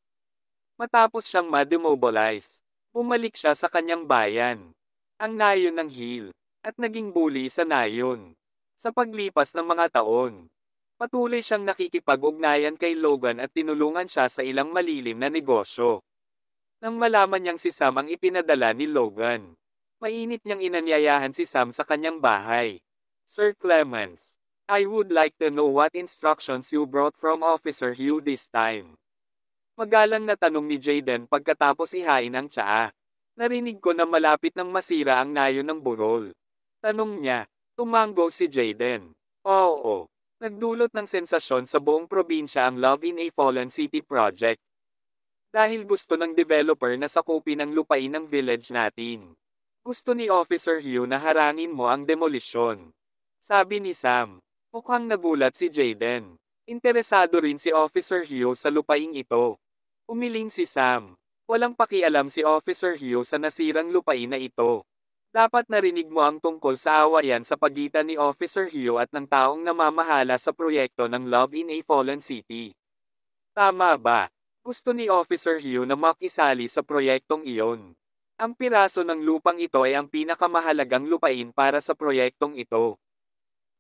Speaker 1: Matapos siyang ma-demobilize, bumalik siya sa kanyang bayan, ang nayon ng Hill, at naging bully sa nayon. Sa paglipas ng mga taon, patuloy siyang nakikipag-ugnayan kay Logan at tinulungan siya sa ilang malilim na negosyo. Nang malaman niyang si Sam ang ipinadala ni Logan, mainit niyang inanyayahan si Sam sa kanyang bahay. Sir Clemens, I would like to know what instructions you brought from Officer Hugh this time. Magalang na tanong ni Jaden pagkatapos ihain ang tsaa. Narinig ko na malapit nang masira ang nayon ng burol. Tanong niya, Tumanggo si Jaden. Oo. Nagdulot ng sensasyon sa buong probinsya ang Love in a Fallen City project. Dahil gusto ng developer na sakupin ang lupain ng village natin. Gusto ni Officer Hugh na harangin mo ang demolisyon. Sabi ni Sam. Mukhang nagulat si Jaden. Interesado rin si Officer Hugh sa lupaing ito. Umiling si Sam. Walang pakialam si Officer Hugh sa nasirang lupain na ito. Dapat narinig mo ang tungkol sa awayan sa pagitan ni Officer Hugh at ng taong namamahala sa proyekto ng Love in a Fallen City. Tama ba? Gusto ni Officer Hugh na makisali sa proyektong iyon. Ang piraso ng lupang ito ay ang pinakamahalagang lupain para sa proyektong ito.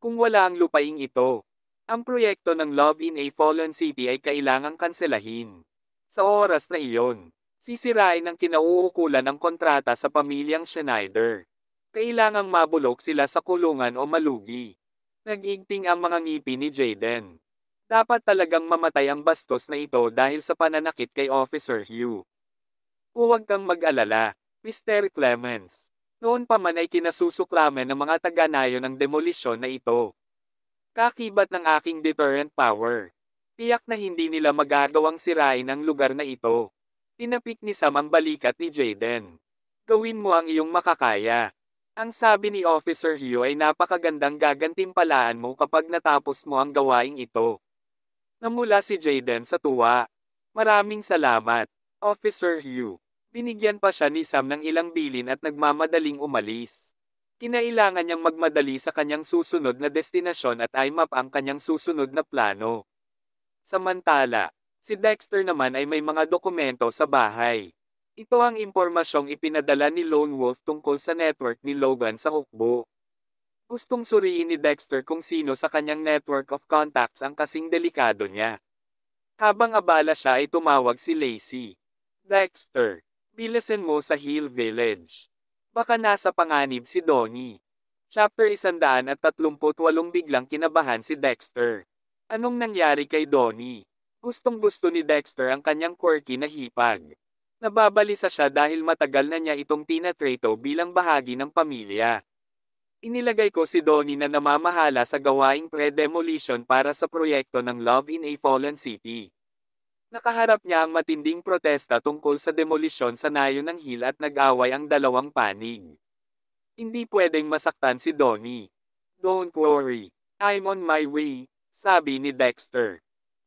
Speaker 1: Kung wala ang lupaing ito, ang proyekto ng Love in a Fallen City ay kailangang kanselahin. Sa oras na iyon, Sisirain ng kinauukulan ng kontrata sa pamilyang Schneider. Kailangang mabulok sila sa kulungan o malugi. Nagigting ang mga ngipin ni Jaden. Dapat talagang mamatay ang bastos na ito dahil sa pananakit kay Officer Hugh. Huwag kang mag-alala, Mr. Clemens. Noon pa man ay kinasusuklaman ng mga taganayon ang demolisyon na ito. Kakibat ng aking deterrent power. Tiyak na hindi nila magagawang sirain ang lugar na ito. Tinapik ni Sam ang balikat ni Jaden. Gawin mo ang iyong makakaya. Ang sabi ni Officer Hugh ay napakagandang gagantimpalaan mo kapag natapos mo ang gawaing ito. Namula si Jaden sa tuwa. Maraming salamat, Officer Hugh. Binigyan pa siya ni Sam ng ilang bilin at nagmamadaling umalis. Kinailangan niyang magmadali sa kanyang susunod na destinasyon at IMAP ang kanyang susunod na plano. Samantala, Si Dexter naman ay may mga dokumento sa bahay. Ito ang impormasyong ipinadala ni Lone Wolf tungkol sa network ni Logan sa hukbo. Gustong suriin ni Dexter kung sino sa kanyang network of contacts ang kasing delikado niya. Habang abala siya ay tumawag si Lacey. Dexter, bilisan mo sa Hill Village. Baka nasa panganib si Donnie. Chapter 138 Biglang kinabahan si Dexter. Anong nangyari kay Donnie? Gustong-gusto ni Dexter ang kanyang quirky na hipag. Nababalisa siya dahil matagal na niya itong tinatrato bilang bahagi ng pamilya. Inilagay ko si Donnie na namamahala sa gawaing pre-demolition para sa proyekto ng Love in a Fallen City. Nakaharap niya ang matinding protesta tungkol sa demolisyon sa nayo ng hill at nag-away ang dalawang panig. Hindi pwedeng masaktan si Donnie. Don't worry, I'm on my way, sabi ni Dexter.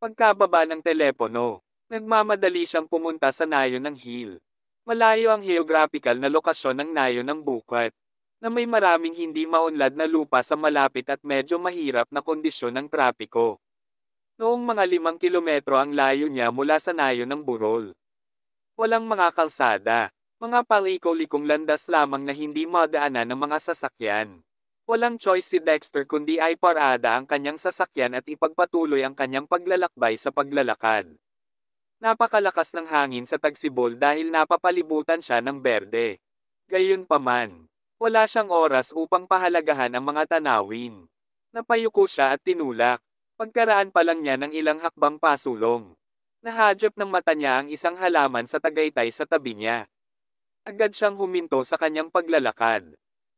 Speaker 1: Pagkababa ng telepono, nagmamadali siyang pumunta sa nayon ng hill. Malayo ang geographical na lokasyon ng nayon ng bukat, na may maraming hindi maunlad na lupa sa malapit at medyo mahirap na kondisyon ng trapiko. Noong mga limang kilometro ang layo niya mula sa nayon ng burol. Walang mga kalsada, mga paliko-likong landas lamang na hindi madaanan ng mga sasakyan. Walang choice si Dexter kundi ay parada ang kanyang sasakyan at ipagpatuloy ang kanyang paglalakbay sa paglalakad. Napakalakas ng hangin sa tagsibol dahil napapalibutan siya ng berde. Gayunpaman, wala siyang oras upang pahalagahan ang mga tanawin. Napayuko siya at tinulak. Pagkaraan pa lang niya ng ilang hakbang pasulong. Nahadyap ng mata niya ang isang halaman sa tagaytay sa tabi niya. Agad siyang huminto sa kanyang paglalakad.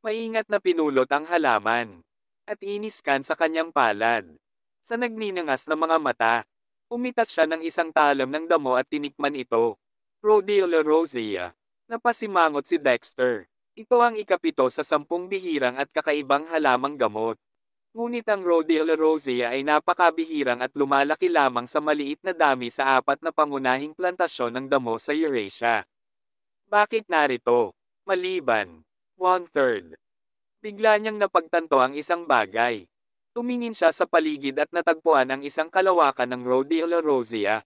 Speaker 1: Maingat na pinulot ang halaman. At iniskan sa kanyang palad. Sa nagniningas ng mga mata, umitas siya ng isang talam ng damo at tinikman ito. Rodeo La Rosia. Napasimangot si Dexter. Ito ang ikapito sa sampung bihirang at kakaibang halamang gamot. Ngunit ang Rhodiola rosea ay napakabihirang at lumalaki lamang sa maliit na dami sa apat na pangunahing plantasyon ng damo sa Eurasia. Bakit narito? Maliban, One-third. Bigla niyang napagtanto ang isang bagay. Tumingin siya sa paligid at natagpuan ang isang kalawakan ng Rodi La Rosia.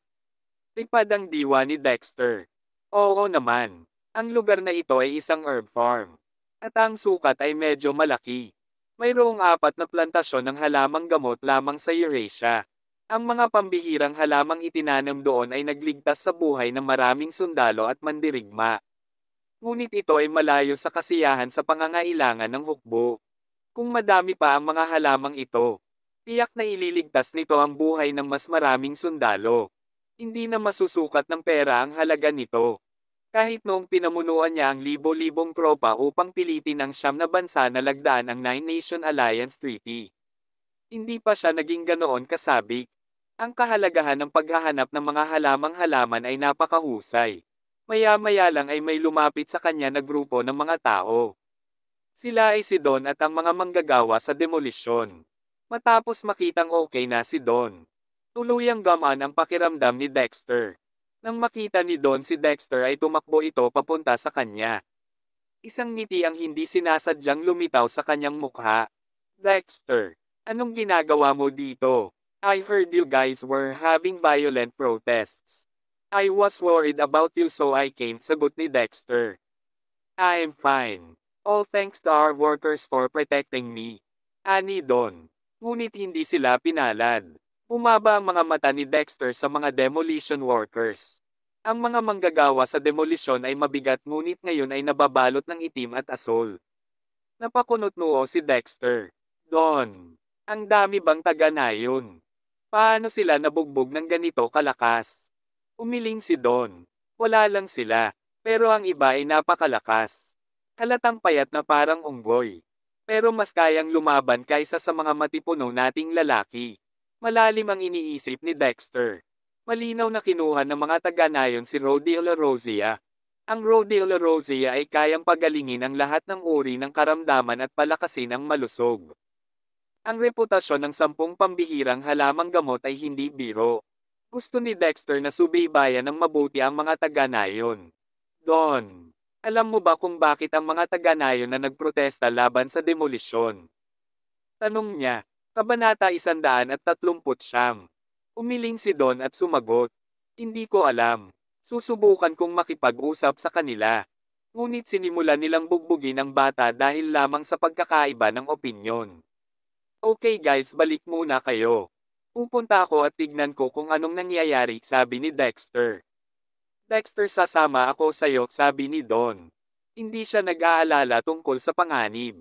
Speaker 1: Tipad ang diwa ni Dexter. Oo naman. Ang lugar na ito ay isang herb farm. At ang sukat ay medyo malaki. Mayroong apat na plantasyon ng halamang gamot lamang sa Eurasia. Ang mga pambihirang halamang itinanim doon ay nagligtas sa buhay ng maraming sundalo at mandirigma. Ngunit ito ay malayo sa kasiyahan sa pangangailangan ng hukbo. Kung madami pa ang mga halamang ito, tiyak na ililigtas nito ang buhay ng mas maraming sundalo. Hindi na masusukat ng pera ang halaga nito. Kahit noong pinamunuan niya ang libo-libong tropa upang pilitin ang siyam na bansa na lagdaan ang Nine Nation Alliance Treaty. Hindi pa siya naging ganoon kasabik. Ang kahalagahan ng paghahanap ng mga halamang halaman ay napakahusay. Maya-maya lang ay may lumapit sa kanya na grupo ng mga tao. Sila ay si Don at ang mga manggagawa sa demolisyon. Matapos makitang okay na si Don, tuluyang gamaan ang pakiramdam ni Dexter. Nang makita ni Don si Dexter ay tumakbo ito papunta sa kanya. Isang ngiti ang hindi sinasadyang lumitaw sa kanyang mukha. Dexter, anong ginagawa mo dito? I heard you guys were having violent protests. I was worried about you so I came, sagot ni Dexter. I'm fine. All thanks to our workers for protecting me. Ani Don. Ngunit hindi sila pinalad. Umaba ang mga mata ni Dexter sa mga demolition workers. Ang mga manggagawa sa demolisyon ay mabigat ngunit ngayon ay nababalot ng itim at asol. Napakunot noo si Dexter. Don, ang dami bang taga na yun? Paano sila nabugbog ng ganito kalakas? Umiling si Don. Wala lang sila, pero ang iba ay napakalakas. Halatang payat na parang unggoy. Pero mas kayang lumaban kaysa sa mga matipuno nating lalaki. Malalim ang iniisip ni Dexter. Malinaw na kinuha ng mga taga-nayon si Rodi Olorosia. Ang Rodi Olorosia ay kayang pagalingin ang lahat ng uri ng karamdaman at palakasin ang malusog. Ang reputasyon ng sampung pambihirang halamang gamot ay hindi biro. Gusto ni Dexter na subaybayan ng mabuti ang mga taga-nayon. Don, alam mo ba kung bakit ang mga taga-nayon na nagprotesta laban sa demolisyon? Tanong niya, Kabanata 130 siyam. Umiling si Don at sumagot. Hindi ko alam. Susubukan kong makipag-usap sa kanila. Ngunit sinimula nilang bugbugin ang bata dahil lamang sa pagkakaiba ng opinyon. Okay guys balik muna kayo. Pupunta ako at tignan ko kung anong nangyayari, sabi ni Dexter. Dexter sasama ako sa'yo, sabi ni Don. Hindi siya nag-aalala tungkol sa panganib.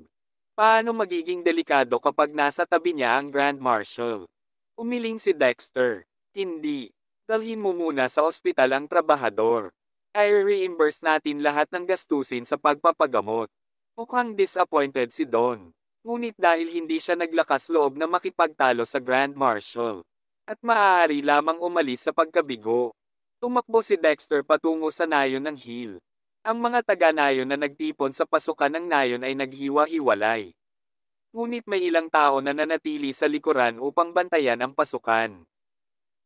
Speaker 1: Paano magiging delikado kapag nasa tabi niya ang Grand Marshal? Umiling si Dexter. Hindi. Dalhin mo muna sa ospital ang trabahador. I reimburse natin lahat ng gastusin sa pagpapagamot. Mukhang disappointed si Don. Ngunit dahil hindi siya naglakas loob na makipagtalo sa Grand Marshal, at maaari lamang umalis sa pagkabigo, tumakbo si Dexter patungo sa nayon ng hill. Ang mga taga-nayon na nagtipon sa pasukan ng nayon ay naghiwa-hiwalay. Ngunit may ilang tao na nanatili sa likuran upang bantayan ang pasukan.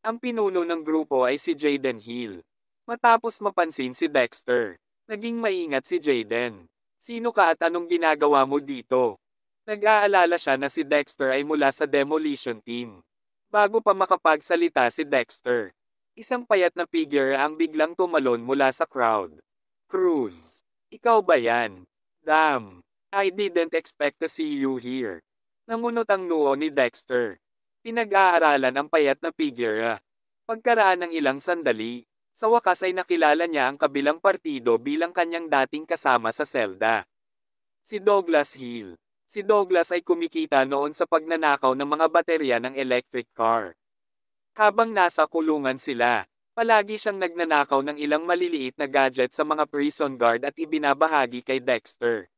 Speaker 1: Ang pinuno ng grupo ay si Jaden Hill. Matapos mapansin si Dexter, naging maingat si Jaden. Sino ka at anong ginagawa mo dito? Nag-aalala siya na si Dexter ay mula sa demolition team. Bago pa makapagsalita si Dexter, isang payat na figure ang biglang tumalon mula sa crowd. Cruz, ikaw ba yan? Damn, I didn't expect to see you here. Nangunot ang noo ni Dexter. Pinag-aaralan ang payat na figure. Pagkaraan ng ilang sandali, sa wakas ay nakilala niya ang kabilang partido bilang kanyang dating kasama sa selda. Si Douglas Hill. Si Douglas ay kumikita noon sa pagnanakaw ng mga baterya ng electric car. Habang nasa kulungan sila, palagi siyang nagnanakaw ng ilang maliliit na gadget sa mga prison guard at ibinabahagi kay Dexter.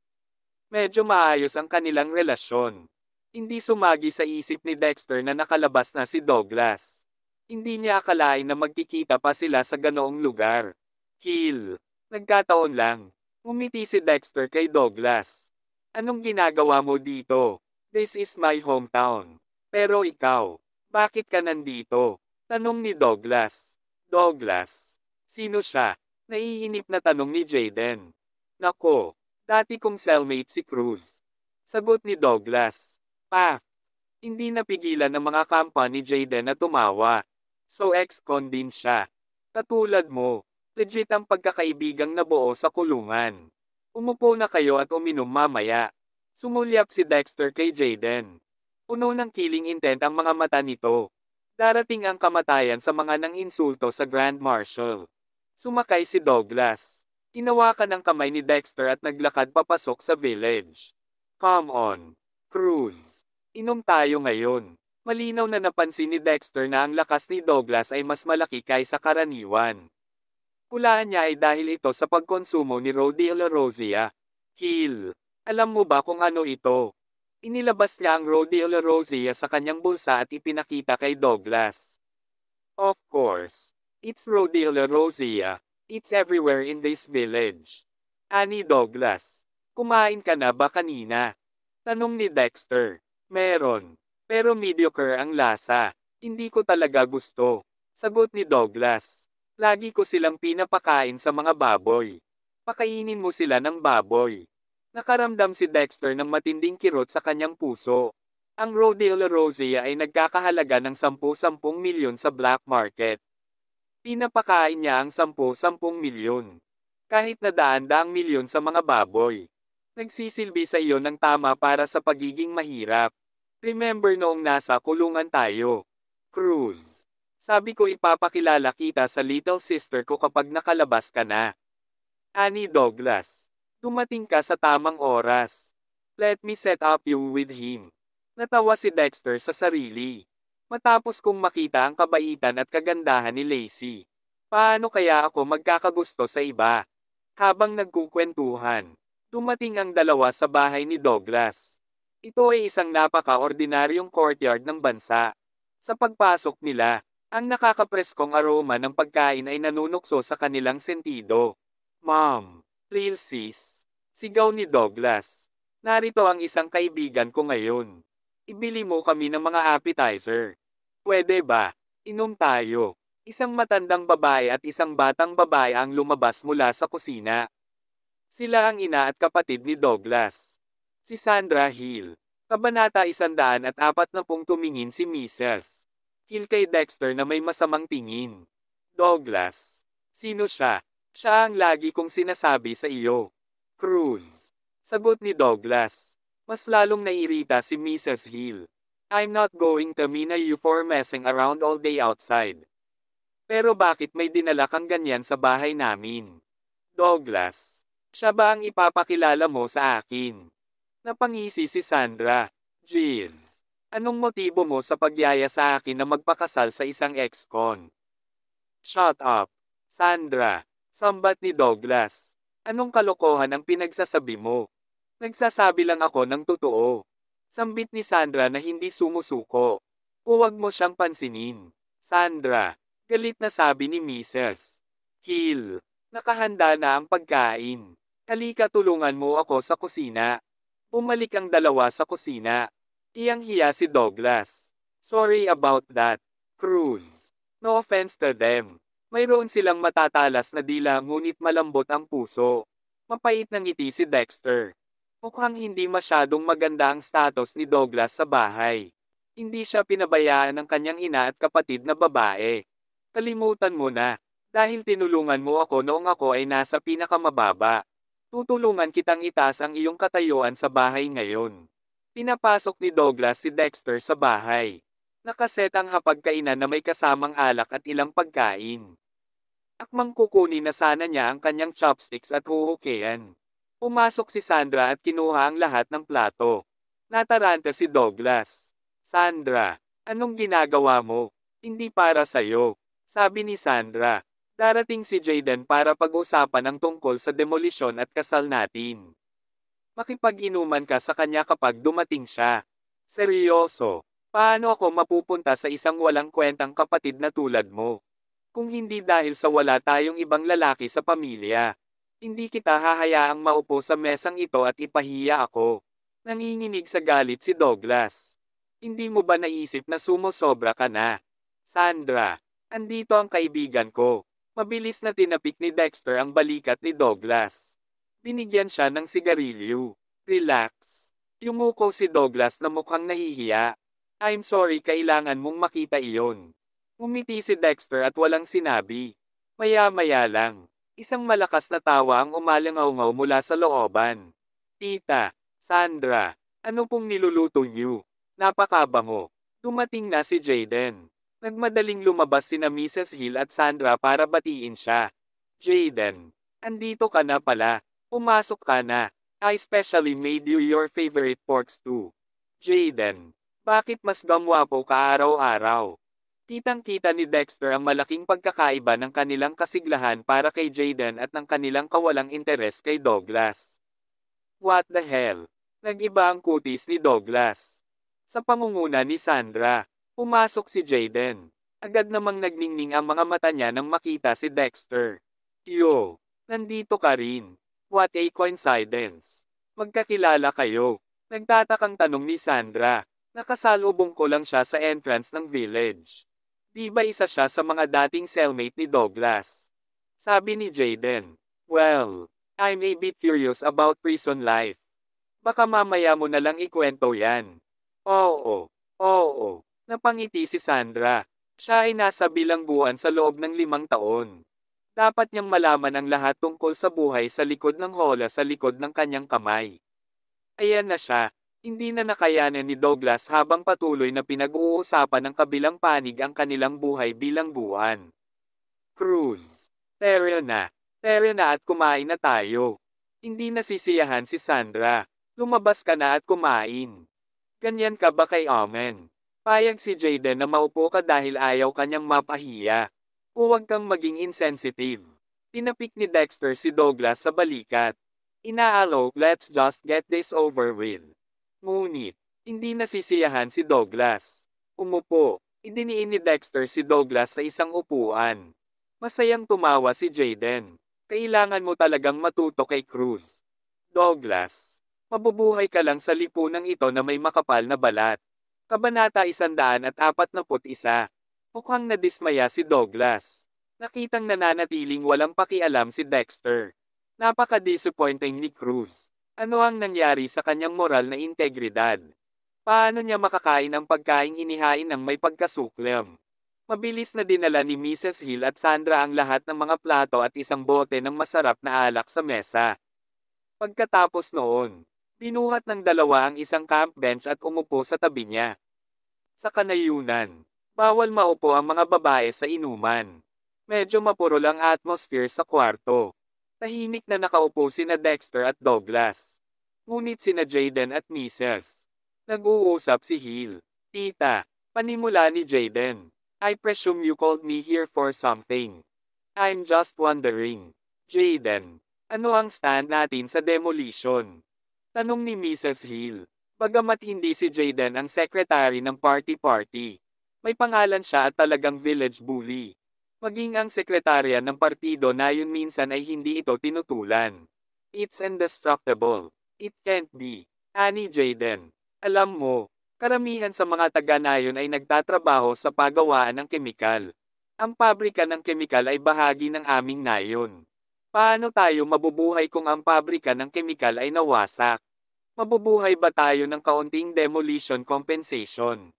Speaker 1: Medyo maayos ang kanilang relasyon. Hindi sumagi sa isip ni Dexter na nakalabas na si Douglas. Hindi niya akalain na magkikita pa sila sa ganoong lugar. Kill. Nagkataon lang. Umiti si Dexter kay Douglas. Anong ginagawa mo dito? This is my hometown. Pero ikaw, bakit ka nandito? Tanong ni Douglas. Douglas, sino siya? Naiinip na tanong ni Jaden. Nako, dati kong cellmate si Cruz. Sagot ni Douglas. Pa, hindi napigilan ng mga kampa ni Jaden na tumawa. So ex-con din siya. Katulad mo, legit ang pagkakaibigang nabuo sa kulungan. Umupo na kayo at uminom mamaya. Sumulyap si Dexter kay Jaden. Puno ng killing intent ang mga mata nito. Darating ang kamatayan sa mga nang insulto sa Grand Marshal. Sumakay si Douglas. Inawakan ang kamay ni Dexter at naglakad papasok sa village. Come on, Cruz. Inom tayo ngayon. Malinaw na napansin ni Dexter na ang lakas ni Douglas ay mas malaki kaysa karaniwan. Hulaan niya ay dahil ito sa pagkonsumo ni Rodi La Rosia. Kill. Alam mo ba kung ano ito? Inilabas niya ang Rodi La Rosia sa kanyang bulsa at ipinakita kay Douglas. Of course. It's Rodi La Rosia. It's everywhere in this village. Ani Douglas. Kumain ka na ba kanina? Tanong ni Dexter. Meron. Pero mediocre ang lasa. Hindi ko talaga gusto. Sagot ni Douglas. Lagi ko silang pinapakain sa mga baboy. Pakainin mo sila ng baboy. Nakaramdam si Dexter ng matinding kirot sa kanyang puso. Ang Rodeo La Rosia ay nagkakahalaga ng 10-10 milyon sa black market. Pinapakain niya ang 10-10 milyon. Kahit na daan-daang milyon sa mga baboy. Nagsisilbi sa iyo ng tama para sa pagiging mahirap. Remember noong nasa kulungan tayo. Cruz sabi ko ipapakilala kita sa little sister ko kapag nakalabas ka na. Ani Douglas. Dumating ka sa tamang oras. Let me set up you with him. Natawa si Dexter sa sarili. Matapos kong makita ang kabaitan at kagandahan ni Lacey. Paano kaya ako magkakagusto sa iba? Habang nagkukwentuhan, dumating ang dalawa sa bahay ni Douglas. Ito ay isang napaka-ordinaryong courtyard ng bansa. Sa pagpasok nila, ang nakakapreskong aroma ng pagkain ay nanunukso sa kanilang sentido. Ma'am, real sis, sigaw ni Douglas. Narito ang isang kaibigan ko ngayon. Ibili mo kami ng mga appetizer. Pwede ba? Inom tayo. Isang matandang babae at isang batang babae ang lumabas mula sa kusina. Sila ang ina at kapatid ni Douglas. Si Sandra Hill. Kabanata 140 tumingin si Mrs. Kill kay Dexter na may masamang tingin. Douglas. Sino siya? Siya ang lagi kong sinasabi sa iyo. Cruz. Sagot ni Douglas. Mas lalong naiirita si Mrs. Hill. I'm not going to mina you for messing around all day outside. Pero bakit may dinala kang ganyan sa bahay namin? Douglas. Siya ba ang ipapakilala mo sa akin? Napangisi si Sandra. Jeez. Anong motibo mo sa pagyaya sa akin na magpakasal sa isang ex-con? Shut up, Sandra. Sambat ni Douglas. Anong kalokohan ang pinagsasabi mo? Nagsasabi lang ako ng totoo. Sambit ni Sandra na hindi sumusuko. Huwag mo siyang pansinin. Sandra, galit na sabi ni Mrs. Kill, nakahanda na ang pagkain. Halika tulungan mo ako sa kusina. Bumalik ang dalawa sa kusina. Iyang hiya si Douglas. Sorry about that, Cruz. No offense to them. Mayroon silang matatalas na dila ngunit malambot ang puso. Mapait na ngiti si Dexter. Mukhang hindi masyadong maganda ang status ni Douglas sa bahay. Hindi siya pinabayaan ng kanyang ina at kapatid na babae. Kalimutan mo na, dahil tinulungan mo ako noong ako ay nasa pinakamababa. Tutulungan kitang itaas ang iyong katayuan sa bahay ngayon. Pinapasok ni Douglas si Dexter sa bahay. Nakaset ang hapagkainan na may kasamang alak at ilang pagkain. Akmang kukunin na sana niya ang kanyang chopsticks at huhukean. Pumasok si Sandra at kinuha ang lahat ng plato. Nataranta si Douglas. Sandra, anong ginagawa mo? Hindi para sa'yo. Sabi ni Sandra, darating si Jaden para pag-usapan ang tungkol sa demolisyon at kasal natin. Makipag-inuman ka sa kanya kapag dumating siya. Seryoso. Paano ako mapupunta sa isang walang kwentang kapatid na tulad mo? Kung hindi dahil sa wala tayong ibang lalaki sa pamilya. Hindi kita hahayaang maupo sa mesang ito at ipahiya ako. Nanginginig sa galit si Douglas. Hindi mo ba naisip na sumosobra ka na? Sandra, andito ang kaibigan ko. Mabilis na tinapik ni Dexter ang balikat ni Douglas. Binigyan siya ng sigarilyo. Relax. Yumuko si Douglas na mukhang nahihiya. I'm sorry kailangan mong makita iyon. Umiti si Dexter at walang sinabi. Maya-maya lang. Isang malakas na tawa ang umalangaw mula sa looban. Tita, Sandra, ano pong niluluto niyo? Napakabango. Dumating na si Jaden. Nagmadaling lumabas si na Mrs. Hill at Sandra para batiin siya. Jaden, andito ka na pala. Pumasok ka na. I specially made you your favorite porks too. Jaden, bakit mas gamwapo ka araw-araw? Kitang-kita ni Dexter ang malaking pagkakaiba ng kanilang kasiglahan para kay Jaden at ng kanilang kawalang interes kay Douglas. What the hell? Nag-iba ang kutis ni Douglas. Sa pangunguna ni Sandra, pumasok si Jaden. Agad namang nagningning ang mga mata niya nang makita si Dexter. Yo, nandito ka rin. What a coincidence. Magkakilala kayo. Nagtatakang tanong ni Sandra. Nakasalubong ko lang siya sa entrance ng village. Di ba isa siya sa mga dating cellmate ni Douglas? Sabi ni Jaden. Well, I'm a bit curious about prison life. Baka mamaya mo na lang ikwento yan. Oo, oo, napangiti si Sandra. Siya ay nasa bilangguan sa loob ng limang taon. Dapat niyang malaman ang lahat tungkol sa buhay sa likod ng hola sa likod ng kanyang kamay. Ayan na siya, hindi na nakayanan ni Douglas habang patuloy na pinag-uusapan ng kabilang panig ang kanilang buhay bilang buwan. Cruz. Teryo na. Teryo na at kumain na tayo. Hindi nasisiyahan si Sandra. Lumabas ka na at kumain. Ganyan ka ba kay Amen? Payag si Jaden na maupo ka dahil ayaw kanyang mapahiya. Huwag kang maging insensitive. Tinapik ni Dexter si Douglas sa balikat. Inaalok, let's just get this over with. Ngunit, hindi nasisiyahan si Douglas. Umupo, idiniin ni Dexter si Douglas sa isang upuan. Masayang tumawa si Jaden. Kailangan mo talagang matuto kay Cruz. Douglas, mabubuhay ka lang sa lipunang ito na may makapal na balat. Kabanata 141 Mukhang nadismaya si Douglas. Nakitang nananatiling walang pakialam si Dexter. Napaka-disappointing ni Cruz. Ano ang nangyari sa kanyang moral na integridad? Paano niya makakain ang pagkaing inihain ng may pagkasuklam? Mabilis na dinala ni Mrs. Hill at Sandra ang lahat ng mga plato at isang bote ng masarap na alak sa mesa. Pagkatapos noon, binuhat ng dalawa ang isang camp bench at umupo sa tabi niya. Sa kanayunan, Bawal maupo ang mga babae sa inuman. Medyo mapuro lang atmosphere sa kwarto. Tahimik na nakaupo sina Dexter at Douglas. Ngunit sina Jaden at Mrs. Nag-uusap si Hill. Tita, panimula ni Jaden. I presume you called me here for something. I'm just wondering. Jaden, ano ang stand natin sa demolition? Tanong ni Mrs. Hill. Bagamat hindi si Jaden ang secretary ng party-party, may pangalan siya at talagang village bully. Maging ang sekretarya ng partido na yun minsan ay hindi ito tinutulan. It's indestructible. It can't be. Ani Jaden. Alam mo, karamihan sa mga taga nayon ay nagtatrabaho sa pagawaan ng kemikal. Ang pabrika ng kemikal ay bahagi ng aming nayon. Paano tayo mabubuhay kung ang pabrika ng kemikal ay nawasak? Mabubuhay ba tayo ng kaunting demolition compensation?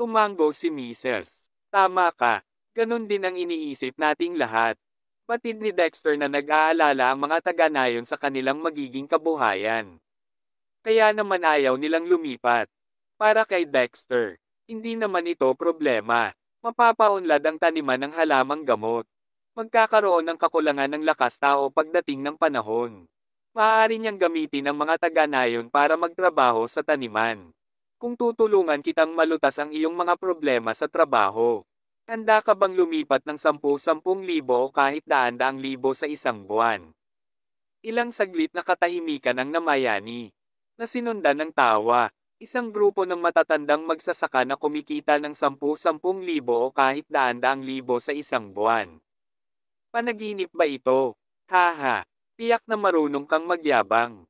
Speaker 1: Tumango si Mrs. Tama ka. Ganun din ang iniisip nating lahat. Patid ni Dexter na nag-aalala ang mga taga nayon sa kanilang magiging kabuhayan. Kaya naman ayaw nilang lumipat. Para kay Dexter, hindi naman ito problema. Mapapaunlad ang taniman ng halamang gamot. Magkakaroon ng kakulangan ng lakas tao pagdating ng panahon. Maaari niyang gamitin ang mga taga nayon para magtrabaho sa taniman kung tutulungan kitang malutas ang iyong mga problema sa trabaho. Handa ka bang lumipat ng 10-10,000 o kahit daan-daang libo sa isang buwan? Ilang saglit na katahimikan ang namayani, na sinundan ng tawa, isang grupo ng matatandang magsasaka na kumikita ng 10-10,000 o kahit daan-daang libo sa isang buwan. Panaginip ba ito? Haha, tiyak na marunong kang magyabang.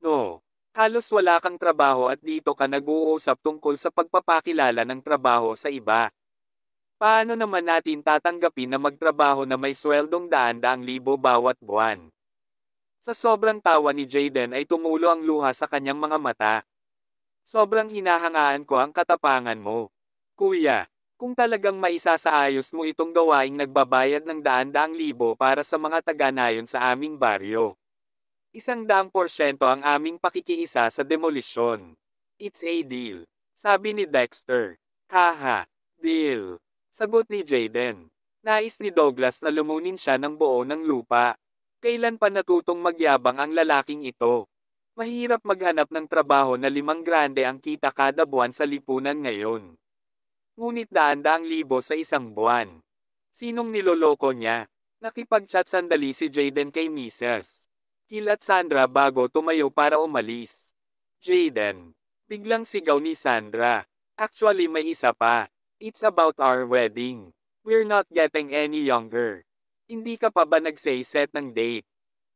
Speaker 1: No, Halos wala kang trabaho at dito ka nag-uusap tungkol sa pagpapakilala ng trabaho sa iba. Paano naman natin tatanggapin na magtrabaho na may sweldong daan-daang libo bawat buwan? Sa sobrang tawa ni Jaden ay tumulo ang luha sa kanyang mga mata. Sobrang hinahangaan ko ang katapangan mo. Kuya, kung talagang maisasaayos mo itong gawaing nagbabayad ng daan-daang libo para sa mga taga-nayon sa aming baryo. Isang daang porsyento ang aming pakikiisa sa demolisyon. It's a deal. Sabi ni Dexter. Haha. Deal. Sagot ni Jaden. Nais ni Douglas na lumunin siya ng buo ng lupa. Kailan pa natutong magyabang ang lalaking ito? Mahirap maghanap ng trabaho na limang grande ang kita kada buwan sa lipunan ngayon. Ngunit daan-daang libo sa isang buwan. Sinong niloloko niya? Nakipag-chat sandali si Jaden kay Mrs. Kilat Sandra bago tumayo para umalis. Jaden. Biglang sigaw ni Sandra. Actually may isa pa. It's about our wedding. We're not getting any younger. Hindi ka pa ba nagsayset ng date?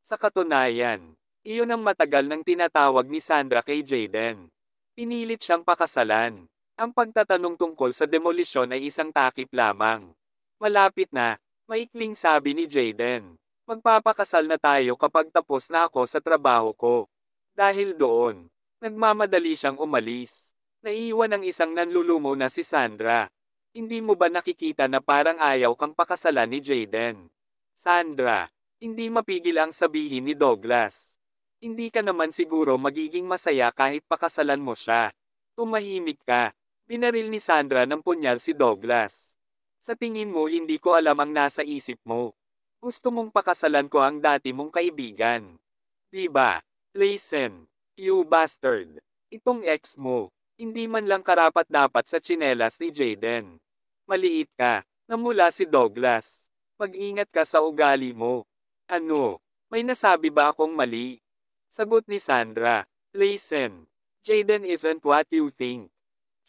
Speaker 1: Sa katunayan, iyon ang matagal nang tinatawag ni Sandra kay Jaden. Pinilit siyang pakasalan. Ang pagtatanong tungkol sa demolisyon ay isang takip lamang. Malapit na, maikling sabi ni Jaden. Magpapakasal na tayo kapag tapos na ako sa trabaho ko. Dahil doon, nagmamadali siyang umalis. Naiiwan ang isang nanlulumo na si Sandra. Hindi mo ba nakikita na parang ayaw kang pakasalan ni Jaden? Sandra, hindi mapigil ang sabihin ni Douglas. Hindi ka naman siguro magiging masaya kahit pakasalan mo siya. Tumahimik ka. Binaril ni Sandra ng punyal si Douglas. Sa tingin mo hindi ko alam ang nasa isip mo. Gusto mong pakasalan ko ang dati mong kaibigan. Diba? Listen, you bastard. Itong ex mo, hindi man lang karapat dapat sa tsinelas ni Jaden. Maliit ka, namula si Douglas. Mag-ingat ka sa ugali mo. Ano, may nasabi ba akong mali? Sagot ni Sandra, listen, Jaden isn't what you think.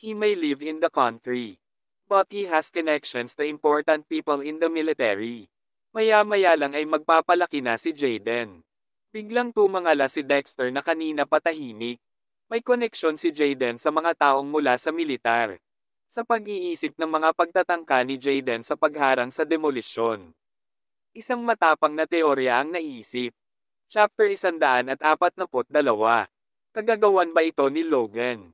Speaker 1: He may live in the country. But he has connections to important people in the military. Maya-maya lang ay magpapalaki na si Jaden. Biglang tumangala si Dexter na kanina patahimik. May koneksyon si Jaden sa mga taong mula sa militar. Sa pag-iisip ng mga pagtatangka ni Jaden sa pagharang sa demolisyon. Isang matapang na teorya ang naisip. Chapter 142. Kagagawan ba ito ni Logan?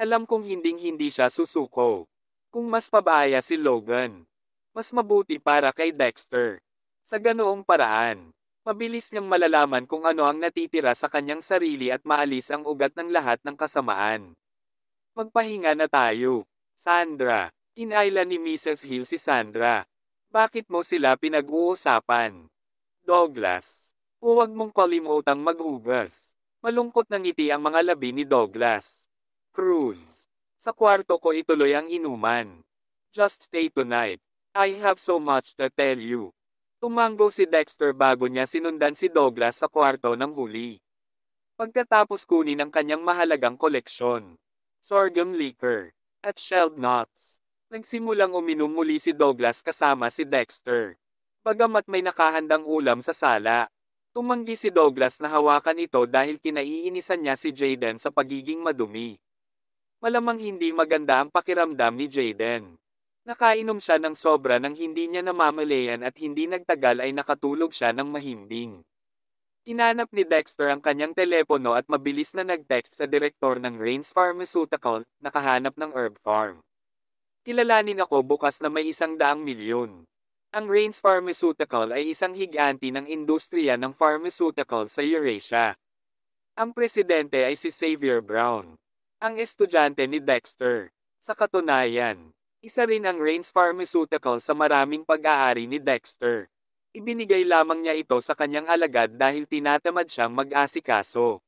Speaker 1: Alam kong hinding-hindi siya susuko. Kung mas pabaya si Logan, mas mabuti para kay Dexter. Sa ganoong paraan, mabilis niyang malalaman kung ano ang natitira sa kanyang sarili at maalis ang ugat ng lahat ng kasamaan. Magpahinga na tayo. Sandra, kinaila ni Mrs. Hill si Sandra. Bakit mo sila pinag-uusapan? Douglas, huwag mong kalimutang maghugas. Malungkot ng ngiti ang mga labi ni Douglas. Cruz, sa kwarto ko ituloy ang inuman. Just stay tonight. I have so much to tell you. Tumanggo si Dexter bago niya sinundan si Douglas sa kwarto ng huli. Pagkatapos kunin ang kanyang mahalagang koleksyon, sorghum liquor, at shelled nuts. Nagsimulang uminom muli si Douglas kasama si Dexter. Bagamat may nakahandang ulam sa sala, tumanggi si Douglas na hawakan ito dahil kinaiinisan niya si Jaden sa pagiging madumi. Malamang hindi maganda ang pakiramdam ni Jaden. Nakainom siya ng sobra nang hindi niya namamalayan at hindi nagtagal ay nakatulog siya ng mahimbing. Hinanap ni Dexter ang kanyang telepono at mabilis na nag-text sa direktor ng Rains Pharmaceutical, nakahanap ng herb farm. Kilalanin ako bukas na may isang daang milyon. Ang Rains Pharmaceutical ay isang higanti ng industriya ng pharmaceutical sa Eurasia. Ang presidente ay si Xavier Brown, ang estudyante ni Dexter. Sa katunayan, isa rin ang Rains Pharmaceutical sa maraming pag-aari ni Dexter. Ibinigay lamang niya ito sa kanyang alagad dahil tinatamad siyang mag-asikaso.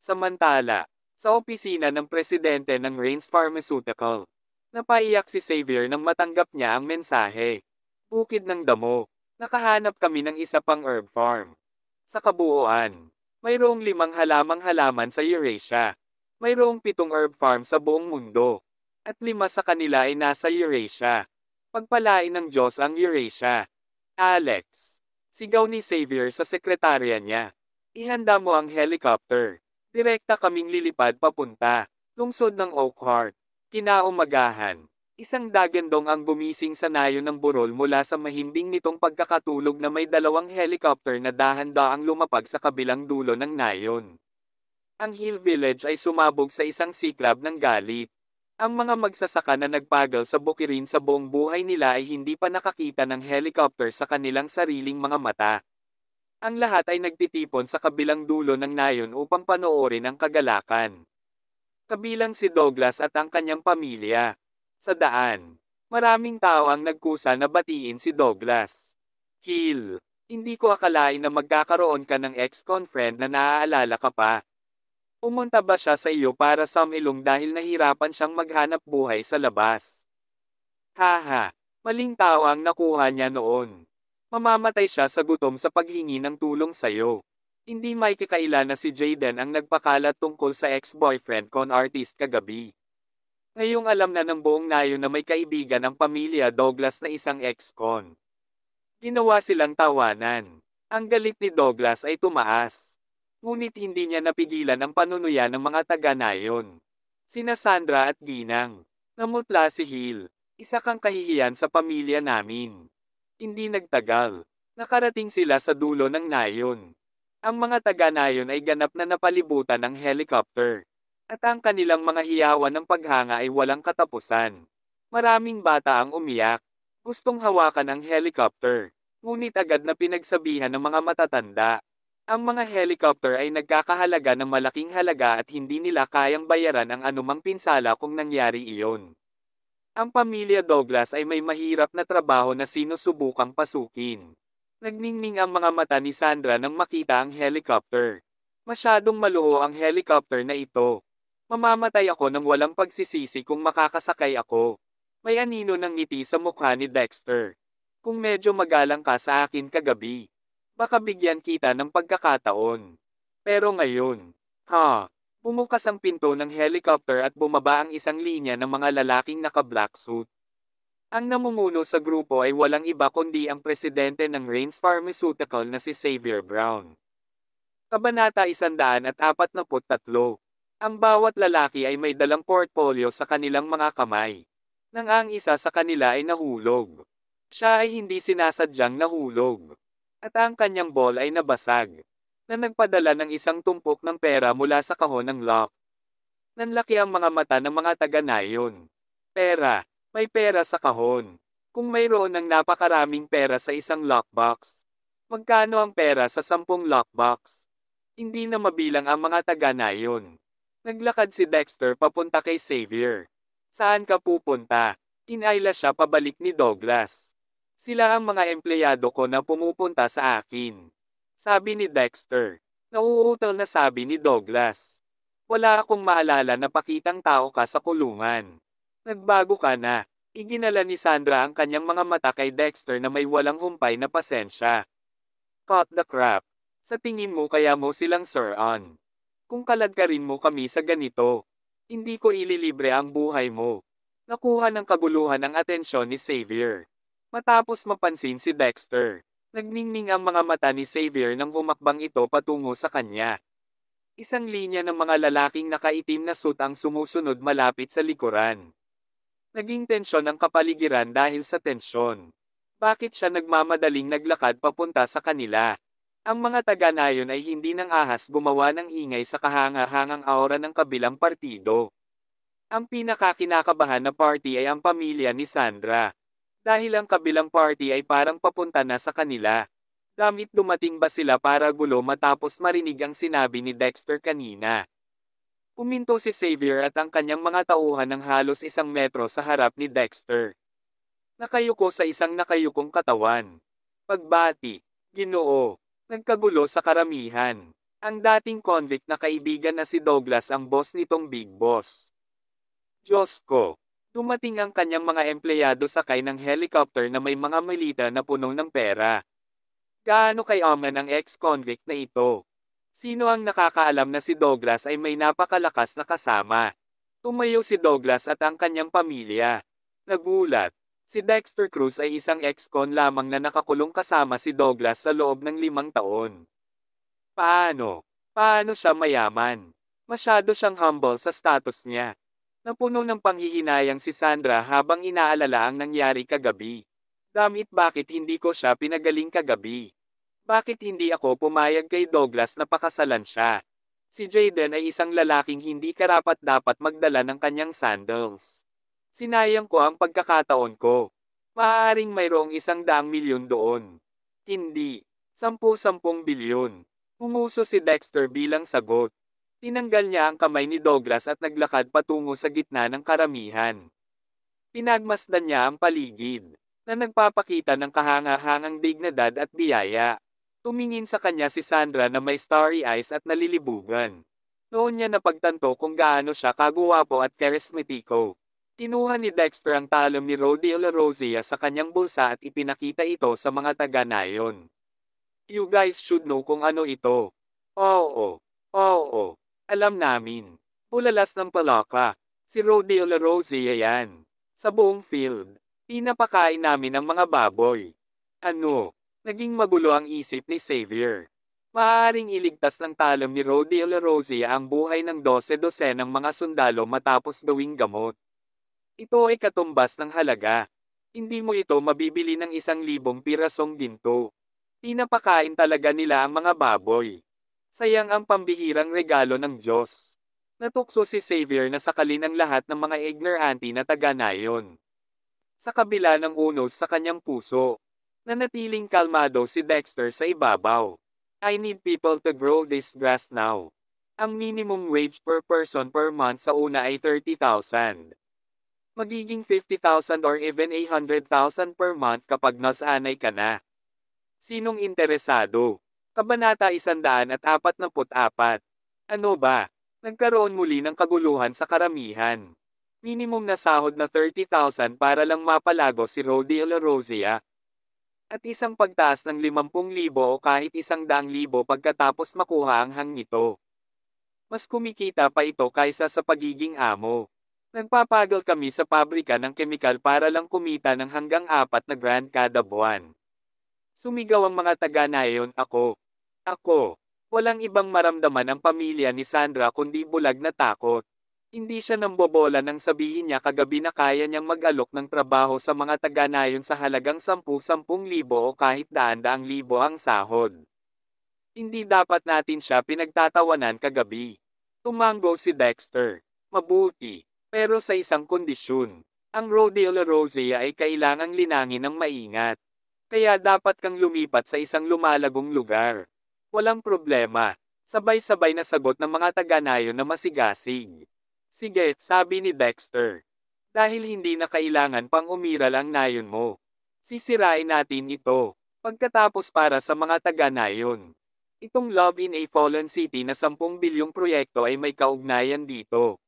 Speaker 1: Samantala, sa opisina ng presidente ng Rains Pharmaceutical, napaiyak si Xavier nang matanggap niya ang mensahe. Bukid ng damo, nakahanap kami ng isa pang herb farm. Sa kabuuan, mayroong limang halamang halaman sa Eurasia. Mayroong pitong herb farm sa buong mundo at lima sa kanila ay nasa Eurasia. Pagpalain ng Diyos ang Eurasia. Alex. Sigaw ni Xavier sa sekretarya niya. Ihanda mo ang helicopter. Direkta kaming lilipad papunta. Lungsod ng Oakhart. Kinaumagahan. Isang dagandong ang gumising sa nayo ng burol mula sa mahimbing nitong pagkakatulog na may dalawang helicopter na dahan-daang lumapag sa kabilang dulo ng nayon. Ang Hill Village ay sumabog sa isang siklab ng galit. Ang mga magsasaka na nagpagal sa bukirin sa buong buhay nila ay hindi pa nakakita ng helicopter sa kanilang sariling mga mata. Ang lahat ay nagtitipon sa kabilang dulo ng nayon upang panoorin ang kagalakan. Kabilang si Douglas at ang kanyang pamilya. Sa daan, maraming tao ang nagkusa na batiin si Douglas. Kill! Hindi ko akalain na magkakaroon ka ng ex-con friend na naaalala ka pa. Pumunta ba siya sa iyo para samilong dahil nahirapan siyang maghanap buhay sa labas? Haha, maling tao ang nakuha niya noon. Mamamatay siya sa gutom sa paghingi ng tulong sa iyo. Hindi may na si Jaden ang nagpakalat tungkol sa ex-boyfriend con artist kagabi. Ngayong alam na ng buong nayo na may kaibigan ang pamilya Douglas na isang ex-con. Ginawa silang tawanan. Ang galit ni Douglas ay tumaas ngunit hindi niya napigilan ang panunuya ng mga taga nayon. Sina Sandra at Ginang. Namutla si Hill. Isa kang kahihiyan sa pamilya namin. Hindi nagtagal. Nakarating sila sa dulo ng nayon. Ang mga taga nayon ay ganap na napalibutan ng helicopter. At ang kanilang mga hiyawan ng paghanga ay walang katapusan. Maraming bata ang umiyak. Gustong hawakan ang helicopter. Ngunit agad na pinagsabihan ng mga matatanda. Ang mga helicopter ay nagkakahalaga ng malaking halaga at hindi nila kayang bayaran ang anumang pinsala kung nangyari iyon. Ang pamilya Douglas ay may mahirap na trabaho na sinusubukang pasukin. Nagningning ang mga mata ni Sandra nang makita ang helicopter. Masyadong maluho ang helicopter na ito. Mamamatay ako nang walang pagsisisi kung makakasakay ako. May anino ng ngiti sa mukha ni Dexter. Kung medyo magalang ka sa akin kagabi, baka bigyan kita ng pagkakataon. Pero ngayon, ha, bumukas ang pinto ng helicopter at bumaba ang isang linya ng mga lalaking naka-black suit. Ang namumuno sa grupo ay walang iba kundi ang presidente ng Rains Pharmaceutical na si Xavier Brown. Kabanata 143. Ang bawat lalaki ay may dalang portfolio sa kanilang mga kamay. Nang ang isa sa kanila ay nahulog. Siya ay hindi sinasadyang nahulog at ang kanyang ball ay nabasag, na nagpadala ng isang tumpok ng pera mula sa kahon ng lock. Nanlaki ang mga mata ng mga taga nayon. Pera, may pera sa kahon. Kung mayroon ng napakaraming pera sa isang lockbox, magkano ang pera sa sampung lockbox? Hindi na mabilang ang mga taga nayon. Naglakad si Dexter papunta kay Xavier. Saan ka pupunta? Inayla siya pabalik ni Douglas. Sila ang mga empleyado ko na pumupunta sa akin. Sabi ni Dexter. Nauutal na sabi ni Douglas. Wala akong maalala na pakitang tao ka sa kulungan. Nagbago ka na. Iginala ni Sandra ang kanyang mga mata kay Dexter na may walang humpay na pasensya. Caught the crap. Sa tingin mo kaya mo silang sir on. Kung kalad ka rin mo kami sa ganito. Hindi ko ililibre ang buhay mo. Nakuha ng kaguluhan ang atensyon ni Xavier. Matapos mapansin si Dexter, nagningning ang mga mata ni Xavier nang bumakbang ito patungo sa kanya. Isang linya ng mga lalaking nakaitim na suit ang sumusunod malapit sa likuran. Naging tensyon ang kapaligiran dahil sa tensyon. Bakit siya nagmamadaling naglakad papunta sa kanila? Ang mga taga nayon ay hindi nang ahas gumawa ng ingay sa kahangahangang aura ng kabilang partido. Ang pinakakinakabahan na party ay ang pamilya ni Sandra dahil ang kabilang party ay parang papunta na sa kanila. Damit dumating ba sila para gulo matapos marinig ang sinabi ni Dexter kanina. Uminto si Xavier at ang kanyang mga tauhan ng halos isang metro sa harap ni Dexter. Nakayuko sa isang nakayukong katawan. Pagbati, ginoo, nagkagulo sa karamihan. Ang dating convict na kaibigan na si Douglas ang boss nitong Big Boss. Diyos ko, Dumating ang kanyang mga empleyado sakay ng helicopter na may mga malita na punong ng pera. Gaano kay Oman ang ex-convict na ito? Sino ang nakakaalam na si Douglas ay may napakalakas na kasama? Tumayo si Douglas at ang kanyang pamilya. Nagulat, si Dexter Cruz ay isang ex-con lamang na nakakulong kasama si Douglas sa loob ng limang taon. Paano? Paano siya mayaman? Masyado siyang humble sa status niya. Napuno ng panghihinayang si Sandra habang inaalala ang nangyari kagabi. Damit bakit hindi ko siya pinagaling kagabi? Bakit hindi ako pumayag kay Douglas na pakasalan siya? Si Jaden ay isang lalaking hindi karapat dapat magdala ng kanyang sandals. Sinayang ko ang pagkakataon ko. Maaaring mayroong isang daang milyon doon. Hindi. Sampu-sampung bilyon. Umuso si Dexter bilang sagot. Tinanggal niya ang kamay ni Douglas at naglakad patungo sa gitna ng karamihan. Pinagmasdan niya ang paligid, na nagpapakita ng kahangahangang dignidad at biyaya. Tumingin sa kanya si Sandra na may starry eyes at nalilibugan. Noon niya napagtanto kung gaano siya kaguwapo at karismatiko. Kinuha ni Dexter ang talom ni Rodi Olarosia sa kanyang bulsa at ipinakita ito sa mga taga nayon. You guys should know kung ano ito. Oo. Oh, Oo. Oh. Alam namin. Pulalas ng palaka. Si Rodeo La Rosia yan. Sa buong field. Pinapakain namin ang mga baboy. Ano? Naging magulo ang isip ni Xavier. Maaaring iligtas ng talam ni Rodeo La Rosia ang buhay ng 12 dosen ng mga sundalo matapos gawing gamot. Ito ay katumbas ng halaga. Hindi mo ito mabibili ng isang libong pirasong ginto. Pinapakain talaga nila ang mga baboy. Sayang ang pambihirang regalo ng Diyos. Natukso si Xavier na sakalin ang lahat ng mga ignorante na taga-nayon. Sa kabila ng unos sa kanyang puso, nanatiling kalmado si Dexter sa ibabaw. I need people to grow this grass now. Ang minimum wage per person per month sa una ay 30,000. Magiging 50,000 or even 800,000 per month kapag nasanay ka na. Sinong interesado? Kabanata 144. Ano ba? Nagkaroon muli ng kaguluhan sa karamihan. Minimum na sahod na 30,000 para lang mapalago si Rodi Rosia. At isang pagtaas ng 50,000 o kahit isang daang libo pagkatapos makuha ang hang nito. Mas kumikita pa ito kaysa sa pagiging amo. Nagpapagal kami sa pabrika ng kemikal para lang kumita ng hanggang apat na grand kada buwan. Sumigaw ang mga taga na ako. Ako. Walang ibang maramdaman ang pamilya ni Sandra kundi bulag na takot. Hindi siya nambobola nang sabihin niya kagabi na kaya niyang mag-alok ng trabaho sa mga taga-nayon sa halagang 10-10 o kahit daan-daang libo ang sahod. Hindi dapat natin siya pinagtatawanan kagabi. Tumanggo si Dexter. Mabuti, pero sa isang kondisyon. Ang Rodeo La Rosea ay kailangang linangin ng maingat. Kaya dapat kang lumipat sa isang lumalagong lugar. Walang problema. Sabay-sabay na sagot ng mga taga-nayon na masigasig. Sige, sabi ni Dexter. Dahil hindi na kailangan pang umira lang nayon mo. Sisirain natin ito. Pagkatapos para sa mga taga-nayon. Itong Love in a Fallen City na 10 bilyong proyekto ay may kaugnayan dito.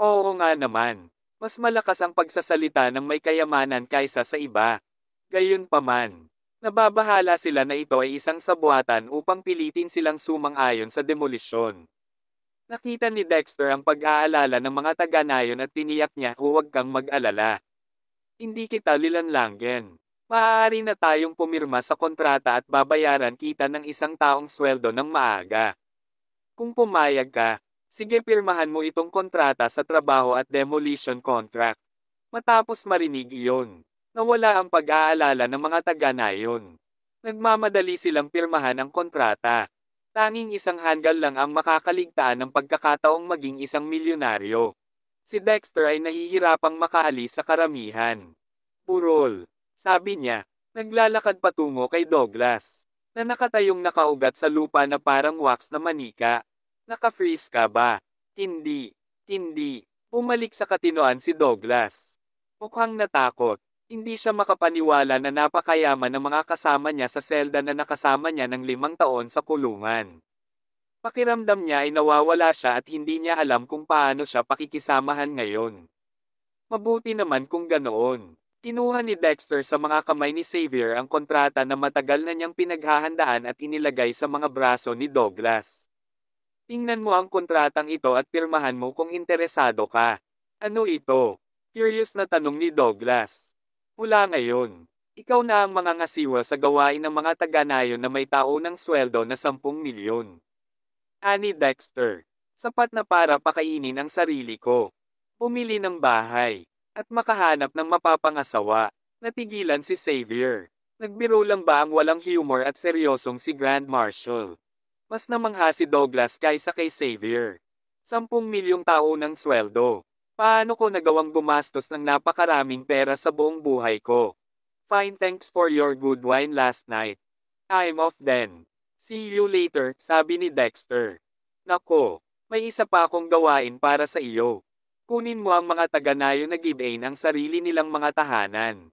Speaker 1: Oo nga naman. Mas malakas ang pagsasalita ng may kayamanan kaysa sa iba. Gayunpaman, Nababahala sila na ito ay isang sabuatan upang pilitin silang sumang-ayon sa demolisyon. Nakita ni Dexter ang pag-aalala ng mga taga-nayon at tiniyak niya huwag kang mag-alala. Hindi kita lilanlanggen. Maaari na tayong pumirma sa kontrata at babayaran kita ng isang taong sweldo ng maaga. Kung pumayag ka, Sige pirmahan mo itong kontrata sa trabaho at demolition contract. Matapos marinig iyon, nawala ang pag-aalala ng mga taga nayon. Nagmamadali silang pirmahan ang kontrata. Tanging isang hanggal lang ang makakaligtaan ng pagkakataong maging isang milyonaryo. Si Dexter ay nahihirapang makaalis sa karamihan. Burol, sabi niya, naglalakad patungo kay Douglas, na nakatayong nakaugat sa lupa na parang wax na manika. Naka-freeze ka ba? Hindi, hindi. Pumalik sa katinoan si Douglas. Mukhang natakot. Hindi siya makapaniwala na napakayaman ng mga kasama niya sa selda na nakasama niya ng limang taon sa kulungan. Pakiramdam niya ay nawawala siya at hindi niya alam kung paano siya pakikisamahan ngayon. Mabuti naman kung ganoon. Kinuha ni Dexter sa mga kamay ni Xavier ang kontrata na matagal na niyang pinaghahandaan at inilagay sa mga braso ni Douglas. Tingnan mo ang kontratang ito at pirmahan mo kung interesado ka. Ano ito? Curious na tanong ni Douglas. Mula ngayon, ikaw na ang mga ngasiwa sa gawain ng mga taga-nayon na may tao ng sweldo na 10 milyon. Ani Dexter, sapat na para pakainin ang sarili ko. Pumili ng bahay, at makahanap ng mapapangasawa. Natigilan si Xavier. Nagbiro lang ba ang walang humor at seryosong si Grand Marshal? Mas namangha si Douglas kaysa kay Xavier. 10 milyong tao ng sweldo. Paano ko nagawang gumastos ng napakaraming pera sa buong buhay ko? Fine thanks for your good wine last night. I'm off then. See you later, sabi ni Dexter. Nako, may isa pa akong gawain para sa iyo. Kunin mo ang mga taga-nayo na gibein ang sarili nilang mga tahanan.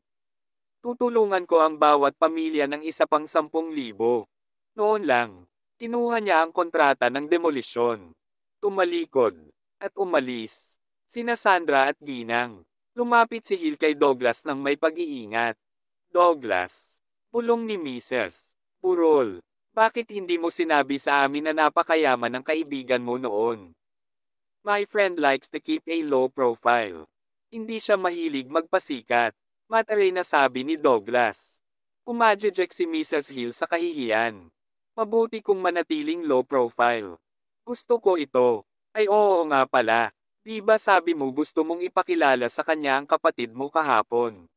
Speaker 1: Tutulungan ko ang bawat pamilya ng isa pang sampung libo. Noon lang, tinuha niya ang kontrata ng demolisyon. Tumalikod, at umalis sina Sandra at Ginang. Lumapit si Hill kay Douglas ng may pag-iingat. Douglas, pulong ni Mrs. Purol, bakit hindi mo sinabi sa amin na napakayaman ng kaibigan mo noon? My friend likes to keep a low profile. Hindi siya mahilig magpasikat. Mataray na sabi ni Douglas. Kumadjejek si Mrs. Hill sa kahihiyan. Mabuti kung manatiling low profile. Gusto ko ito. Ay oo nga pala. Diba sabi mo gusto mong ipakilala sa kanya ang kapatid mo kahapon?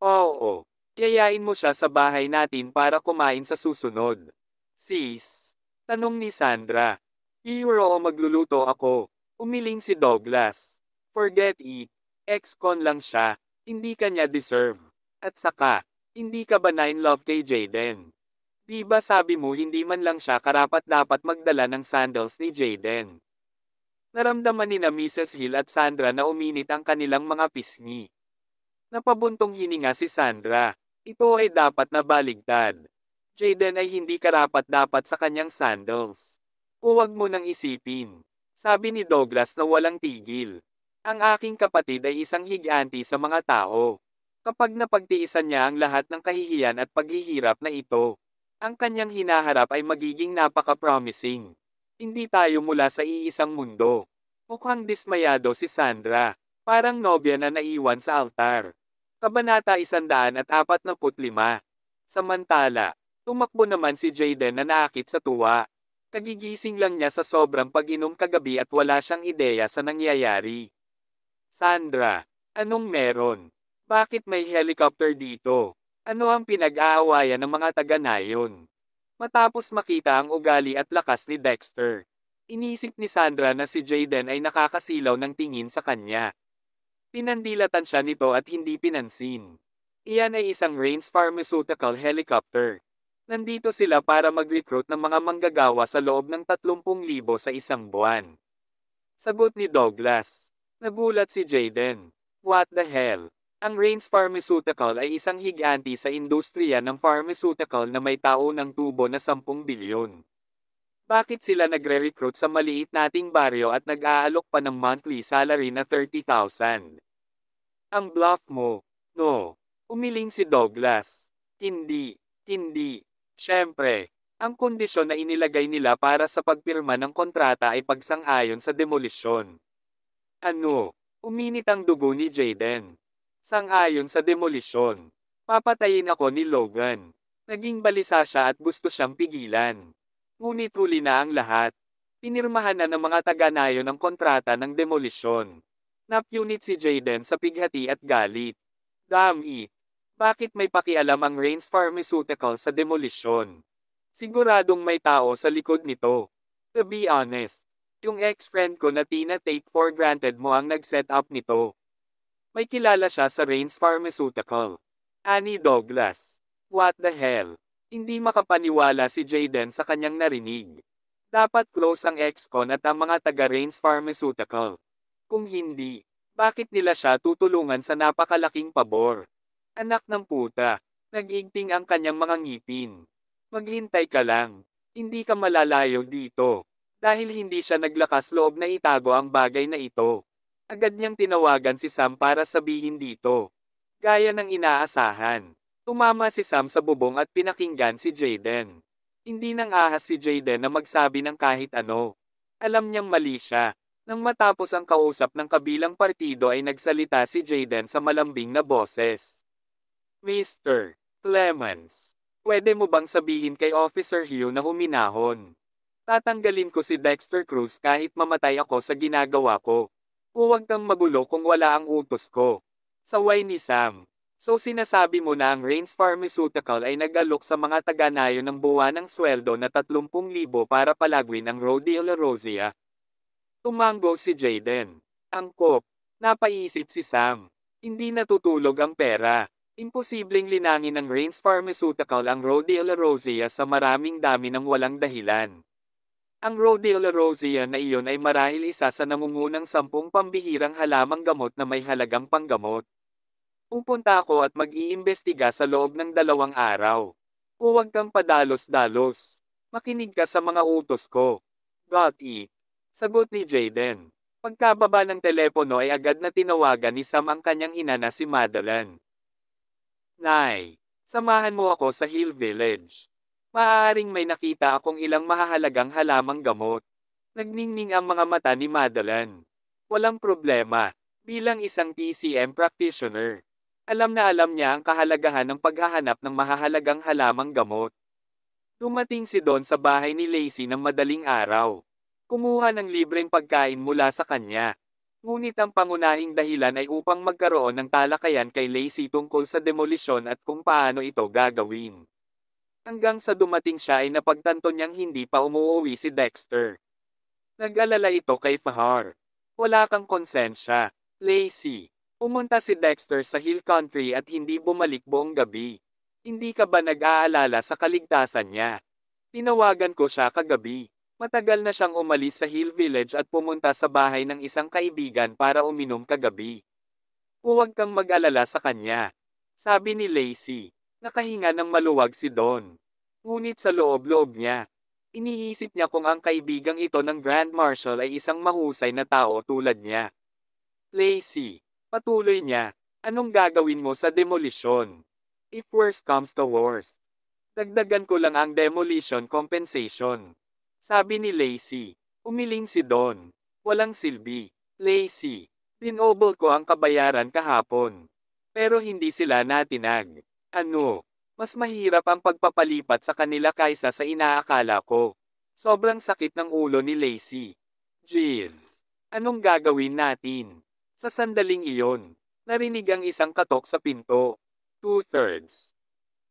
Speaker 1: Oo, yayain mo siya sa bahay natin para kumain sa susunod. Sis, tanong ni Sandra. Euro o magluluto ako, umiling si Douglas. Forget it, ex-con lang siya, hindi ka niya deserve. At saka, hindi ka ba na in love kay Jaden? Diba sabi mo hindi man lang siya karapat dapat magdala ng sandals ni Jaden? Naramdaman ni na Mrs. Hill at Sandra na uminit ang kanilang mga pisngi. Napabuntong hininga si Sandra. Ito ay dapat na baligtad. Jaden ay hindi karapat dapat sa kanyang sandals. Huwag mo nang isipin. Sabi ni Douglas na walang tigil. Ang aking kapatid ay isang higanti sa mga tao. Kapag napagtiisan niya ang lahat ng kahihiyan at paghihirap na ito, ang kanyang hinaharap ay magiging napaka-promising. Hindi tayo mula sa iisang mundo. Mukhang dismayado si Sandra. Parang nobya na naiwan sa altar. Kabanata 145. Samantala, tumakbo naman si Jaden na naakit sa tuwa. Kagigising lang niya sa sobrang pag-inom kagabi at wala siyang ideya sa nangyayari. Sandra, anong meron? Bakit may helicopter dito? Ano ang pinag-aawayan ng mga taga-nayon? Matapos makita ang ugali at lakas ni Dexter, inisip ni Sandra na si Jaden ay nakakasilaw ng tingin sa kanya. Pinandilatan siya nito at hindi pinansin. Iyan ay isang Rains Pharmaceutical Helicopter. Nandito sila para mag-recruit ng mga manggagawa sa loob ng 30,000 sa isang buwan. Sagot ni Douglas. Nagulat si Jaden. What the hell? Ang Reigns Pharmaceutical ay isang higanti sa industriya ng pharmaceutical na may tao ng tubo na 10 bilyon. Bakit sila nagre-recruit sa maliit nating baryo at nag-aalok pa ng monthly salary na 30,000? Ang bluff mo. No. Umiling si Douglas. Hindi. Hindi. Siyempre. Ang kondisyon na inilagay nila para sa pagpirma ng kontrata ay pagsang-ayon sa demolisyon. Ano? Uminit ang dugo ni Jaden. Sang-ayon sa demolisyon. Papatayin ako ni Logan. Naging balisa siya at gusto siyang pigilan. Ngunit huli na ang lahat. Pinirmahan na ng mga taga-nayon ang kontrata ng demolisyon. Napunit si Jaden sa pighati at galit. Dami, e, bakit may pakialam ang Rains Pharmaceutical sa demolisyon? Siguradong may tao sa likod nito. To be honest, yung ex-friend ko na Tina take for granted mo ang nag-set up nito. May kilala siya sa Rains Pharmaceutical. Annie Douglas. What the hell? Hindi makapaniwala si Jaden sa kanyang narinig. Dapat close ang ex-con at ang mga taga Rains Pharmaceutical. Kung hindi, bakit nila siya tutulungan sa napakalaking pabor? Anak ng puta, nagigting ang kanyang mga ngipin. Maghintay ka lang, hindi ka malalayo dito. Dahil hindi siya naglakas loob na itago ang bagay na ito. Agad niyang tinawagan si Sam para sabihin dito. Gaya ng inaasahan, tumama si Sam sa bubong at pinakinggan si Jaden. Hindi nang ahas si Jaden na magsabi ng kahit ano. Alam niyang mali siya. Nang matapos ang kausap ng kabilang partido ay nagsalita si Jaden sa malambing na boses. Mr. Clemens, pwede mo bang sabihin kay Officer Hugh na huminahon? Tatanggalin ko si Dexter Cruz kahit mamatay ako sa ginagawa ko. Huwag kang magulo kung wala ang utos ko. Saway ni Sam. So sinasabi mo na ang Rains Pharmaceutical ay nagalok sa mga taga-nayo ng buwan ng sweldo na 30,000 para palaguin ang Road de la Rosia. Tumango si Jaden. Angkop. Napaisip si Sam. Hindi natutulog ang pera. Imposibleng linangin ng Rains Pharmaceutical ang Road de la Rosia sa maraming dami ng walang dahilan. Ang Rosia na iyon ay marahil isa sa nangungunang sampung pambihirang halamang gamot na may halagang panggamot. Pupunta ako at mag-iimbestiga sa loob ng dalawang araw. Huwag kang padalos-dalos. Makinig ka sa mga utos ko. Got it. Sagot ni Jaden. Pagkababa ng telepono ay agad na tinawagan ni Sam ang kanyang ina na si Madeline. Nay, samahan mo ako sa Hill Village. Maaaring may nakita akong ilang mahahalagang halamang gamot. Nagningning ang mga mata ni Madeline. Walang problema. Bilang isang TCM practitioner, alam na alam niya ang kahalagahan ng paghahanap ng mahahalagang halamang gamot. Dumating si Don sa bahay ni Lacey ng madaling araw. Kumuha ng libreng pagkain mula sa kanya. Ngunit ang pangunahing dahilan ay upang magkaroon ng talakayan kay Lacey tungkol sa demolisyon at kung paano ito gagawin. Hanggang sa dumating siya ay napagtanto niyang hindi pa umuwi si Dexter. Nag-alala ito kay Fahar. Wala kang konsensya, Lacey. Pumunta si Dexter sa Hill Country at hindi bumalik buong gabi. Hindi ka ba nag-aalala sa kaligtasan niya? Tinawagan ko siya kagabi. Matagal na siyang umalis sa Hill Village at pumunta sa bahay ng isang kaibigan para uminom kagabi. Huwag kang mag-alala sa kanya. Sabi ni Lacey. Nakahinga ng maluwag si Don. Ngunit sa loob-loob niya, iniisip niya kung ang kaibigang ito ng Grand Marshal ay isang mahusay na tao tulad niya. Lacey, patuloy niya, anong gagawin mo sa demolisyon? If worst comes to worst, dagdagan ko lang ang demolition compensation. Sabi ni Lacey, umiling si Don. Walang silbi, Lacey, dinobol ko ang kabayaran kahapon. Pero hindi sila natinag. Ano? Mas mahirap ang pagpapalipat sa kanila kaysa sa inaakala ko. Sobrang sakit ng ulo ni Lacey. Jeez! Anong gagawin natin? Sa sandaling iyon, narinig ang isang katok sa pinto. Two-thirds.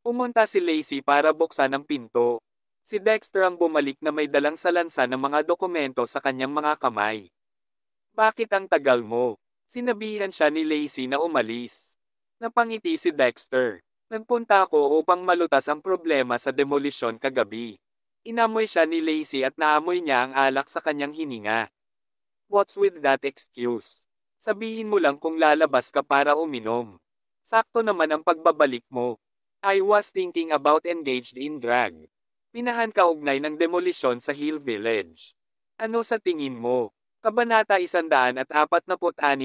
Speaker 1: Umunta si Lacey para buksan ang pinto. Si Dexter ang bumalik na may dalang salansa ng mga dokumento sa kanyang mga kamay. Bakit ang tagal mo? Sinabihan siya ni Lacey na umalis. Napangiti si Dexter. Nagpunta ako upang malutas ang problema sa demolisyon kagabi. Inamoy siya ni Lacey at naamoy niya ang alak sa kanyang hininga. What's with that excuse? Sabihin mo lang kung lalabas ka para uminom. Sakto naman ang pagbabalik mo. I was thinking about engaged in drag. Pinahan kaugnay ng demolisyon sa Hill Village. Ano sa tingin mo? Kabanata at 146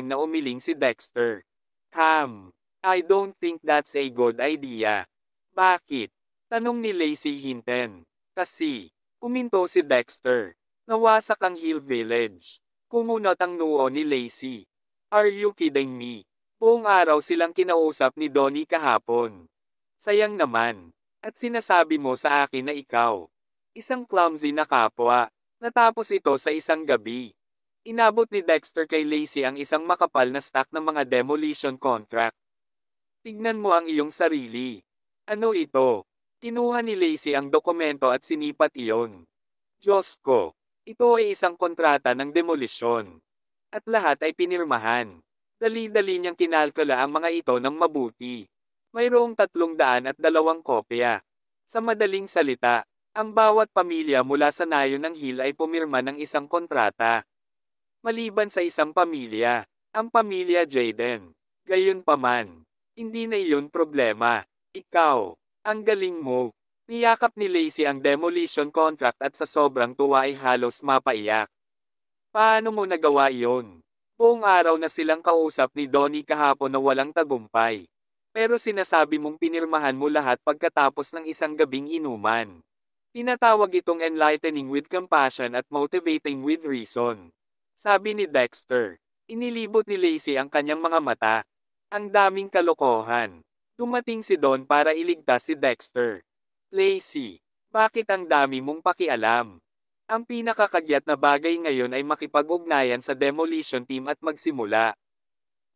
Speaker 1: na umiling si Dexter. Ham. I don't think that's a good idea. Bakit? Tanong ni Lacey Hinton. Kasi, kuminto si Dexter. Nawasak ang Hill Village. Kumunot ang noo ni Lacey. Are you kidding me? Buong araw silang kinausap ni Donnie kahapon. Sayang naman. At sinasabi mo sa akin na ikaw. Isang clumsy na kapwa. Natapos ito sa isang gabi. Inabot ni Dexter kay Lacey ang isang makapal na stack ng mga demolition contract Tingnan mo ang iyong sarili. Ano ito? Kinuha ni Lacey ang dokumento at sinipat iyon. Diyos ko! Ito ay isang kontrata ng demolisyon. At lahat ay pinirmahan. Dali-dali niyang kinalkula ang mga ito ng mabuti. Mayroong tatlong daan at dalawang kopya. Sa madaling salita, ang bawat pamilya mula sa nayon ng Hill ay pumirma ng isang kontrata. Maliban sa isang pamilya, ang pamilya Jaden. Gayunpaman, hindi na iyon problema. Ikaw. Ang galing mo. Niyakap ni Lacey ang demolition contract at sa sobrang tuwa ay halos mapaiyak. Paano mo nagawa iyon? Buong araw na silang kausap ni Donnie kahapon na walang tagumpay. Pero sinasabi mong pinirmahan mo lahat pagkatapos ng isang gabing inuman. Tinatawag itong enlightening with compassion at motivating with reason. Sabi ni Dexter, inilibot ni Lacey ang kanyang mga mata, ang daming kalokohan. Dumating si Don para iligtas si Dexter. Lacey, bakit ang dami mong pakialam? Ang pinakakagyat na bagay ngayon ay makipag-ugnayan sa demolition team at magsimula.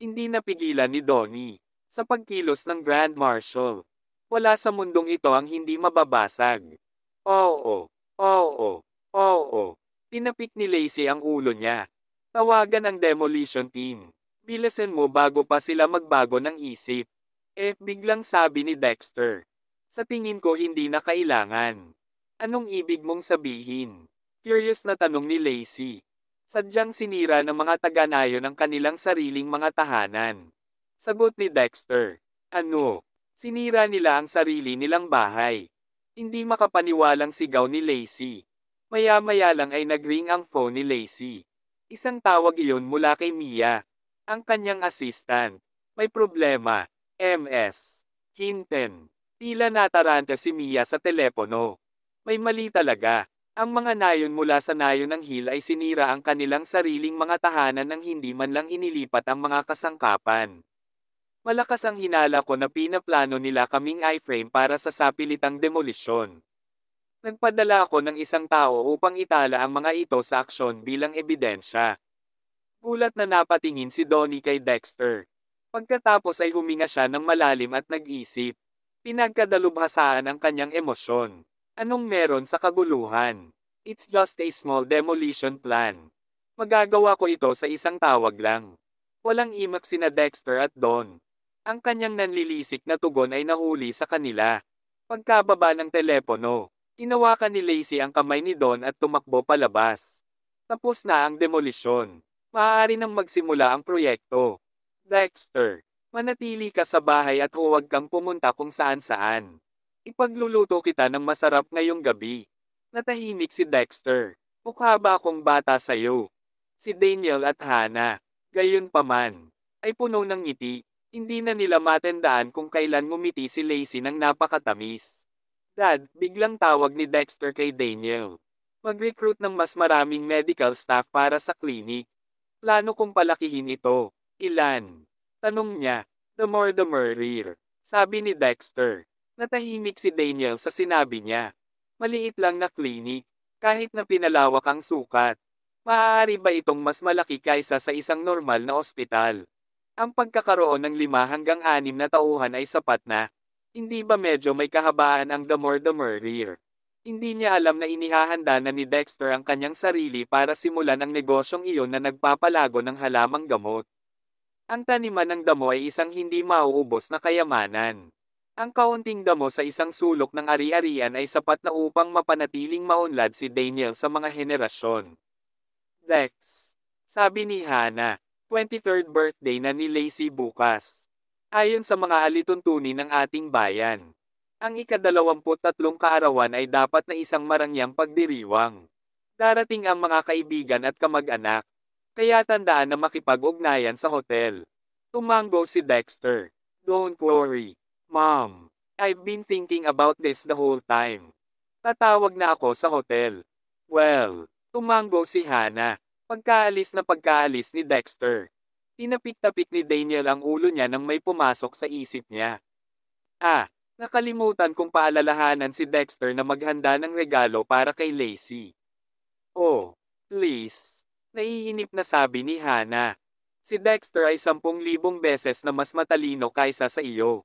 Speaker 1: Hindi napigilan ni Donnie. Sa pagkilos ng Grand Marshal. Wala sa mundong ito ang hindi mababasag. Oo, oo, oo. Tinapik ni Lacey ang ulo niya. Tawagan ang demolition team. Bilasin mo bago pa sila magbago ng isip. Eh, biglang sabi ni Dexter. Sa tingin ko hindi na kailangan. Anong ibig mong sabihin? Curious na tanong ni Lacey. Sadyang sinira ng mga taga-nayon ang kanilang sariling mga tahanan. Sagot ni Dexter. Ano? Sinira nila ang sarili nilang bahay. Hindi makapaniwalang sigaw ni Lacey. Maya-maya lang ay nagring ang phone ni Lacey. Isang tawag iyon mula kay Mia, ang kanyang assistant. May problema, MS. Hinten. Tila nataranta si Mia sa telepono. May mali talaga. Ang mga nayon mula sa nayon ng Hill ay sinira ang kanilang sariling mga tahanan nang hindi man lang inilipat ang mga kasangkapan. Malakas ang hinala ko na pinaplano nila kaming iframe para sa sapilitang demolisyon. Nagpadala ako ng isang tao upang itala ang mga ito sa aksyon bilang ebidensya. Gulat na napatingin si Donnie kay Dexter. Pagkatapos ay huminga siya ng malalim at nag-isip. Pinagkadalubhasaan ang kanyang emosyon. Anong meron sa kaguluhan? It's just a small demolition plan. Magagawa ko ito sa isang tawag lang. Walang imak sina Dexter at Don. Ang kanyang nanlilisik na tugon ay nahuli sa kanila. Pagkababa ng telepono, inawakan ni Lacey ang kamay ni Don at tumakbo palabas. Tapos na ang demolisyon maaari nang magsimula ang proyekto. Dexter, manatili ka sa bahay at huwag kang pumunta kung saan-saan. Ipagluluto kita ng masarap ngayong gabi. Natahimik si Dexter. Mukha ba akong bata sa'yo? Si Daniel at Hannah, gayon paman, ay puno ng ngiti. Hindi na nila matendaan kung kailan ngumiti si Lacey ng napakatamis. Dad, biglang tawag ni Dexter kay Daniel. Mag-recruit ng mas maraming medical staff para sa clinic. Plano kong palakihin ito. Ilan? Tanong niya, the more the merrier. Sabi ni Dexter. Natahimik si Daniel sa sinabi niya. Maliit lang na clinic, kahit na pinalawak ang sukat. Maaari ba itong mas malaki kaysa sa isang normal na ospital? Ang pagkakaroon ng lima hanggang anim na tauhan ay sapat na. Hindi ba medyo may kahabaan ang the more the merrier? Hindi niya alam na inihahanda na ni Dexter ang kanyang sarili para simulan ang negosyong iyon na nagpapalago ng halamang gamot. Ang taniman ng damo ay isang hindi mauubos na kayamanan. Ang kaunting damo sa isang sulok ng ari-arian ay sapat na upang mapanatiling maunlad si Daniel sa mga henerasyon. Dex, sabi ni Hana, 23rd birthday na ni Lacey bukas. Ayon sa mga alituntunin ng ating bayan, ang ikadalawamputatlong kaarawan ay dapat na isang marangyang pagdiriwang. Darating ang mga kaibigan at kamag-anak, kaya tandaan na makipag-ugnayan sa hotel. Tumango si Dexter. Don't worry, Mom. I've been thinking about this the whole time. Tatawag na ako sa hotel. Well, tumango si Hannah. Pagkaalis na pagkaalis ni Dexter. Tinapik-tapik ni Daniel ang ulo niya nang may pumasok sa isip niya. Ah, Nakalimutan kong paalalahanan si Dexter na maghanda ng regalo para kay Lacey. Oh, please. Naiinip na sabi ni Hana. Si Dexter ay sampung libong beses na mas matalino kaysa sa iyo.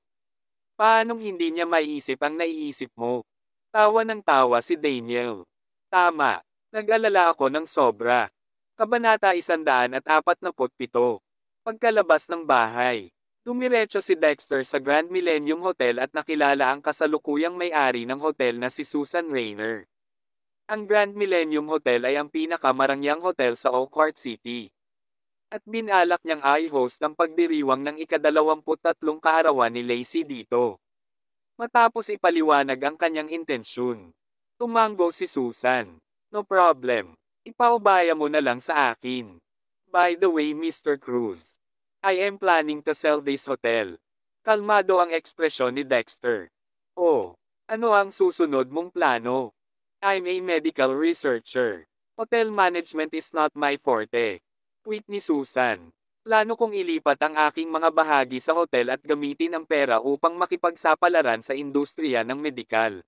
Speaker 1: Paanong hindi niya maiisip ang naiisip mo? Tawa ng tawa si Daniel. Tama, nag-alala ako ng sobra. Kabanata 147. Pagkalabas ng bahay. Dumiretso si Dexter sa Grand Millennium Hotel at nakilala ang kasalukuyang may-ari ng hotel na si Susan Rayner. Ang Grand Millennium Hotel ay ang pinakamarangyang hotel sa Oakhart City. At binalak niyang i-host ang pagdiriwang ng ikadalawamputatlong kaarawan ni Lacey dito. Matapos ipaliwanag ang kanyang intensyon. Tumanggo si Susan. No problem. Ipaubaya mo na lang sa akin. By the way Mr. Cruz, I am planning to sell this hotel. Kalmado ang ekspresyon ni Dexter. Oh, ano ang susunod mong plano? I'm a medical researcher. Hotel management is not my forte. Tweet ni Susan. Plano kong ilipat ang aking mga bahagi sa hotel at gamitin ang pera upang makipagsapalaran sa industriya ng medikal.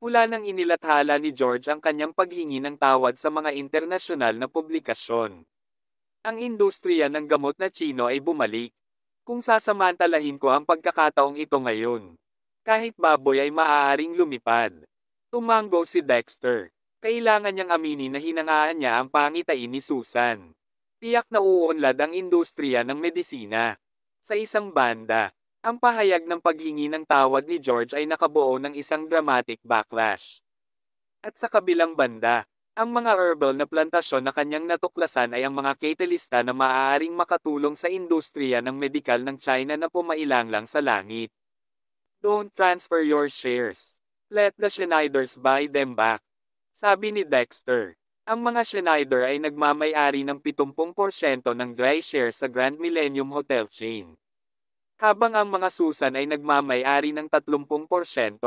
Speaker 1: Mula nang inilathala ni George ang kanyang paghingi ng tawad sa mga internasyonal na publikasyon. Ang industriya ng gamot na Chino ay bumalik. Kung sasamantalahin ko ang pagkakataong ito ngayon. Kahit baboy ay maaaring lumipad. Tumango si Dexter. Kailangan niyang aminin na hinangaan niya ang pangitain ni Susan. Tiyak na uunlad ang industriya ng medisina. Sa isang banda, ang pahayag ng paghingi ng tawad ni George ay nakabuo ng isang dramatic backlash. At sa kabilang banda, ang mga herbal na plantasyon na kanyang natuklasan ay ang mga katelista na maaaring makatulong sa industriya ng medikal ng China na pumailanglang sa langit. Don't transfer your shares. Let the Schneiders buy them back. Sabi ni Dexter. Ang mga Schneider ay nagmamayari ng 70% ng dry share sa Grand Millennium Hotel chain. Habang ang mga Susan ay nagmamayari ng 30%,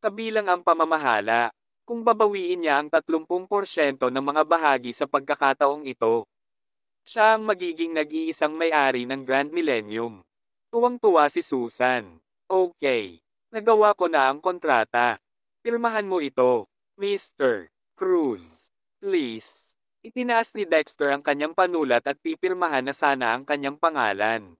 Speaker 1: kabilang ang pamamahala, kung babawiin niya ang 30% ng mga bahagi sa pagkakataong ito. Siya ang magiging nag-iisang may-ari ng Grand Millennium. Tuwang-tuwa si Susan. Okay. Nagawa ko na ang kontrata. Pirmahan mo ito, Mr. Cruz. Please. Itinaas ni Dexter ang kanyang panulat at pipirmahan na sana ang kanyang pangalan.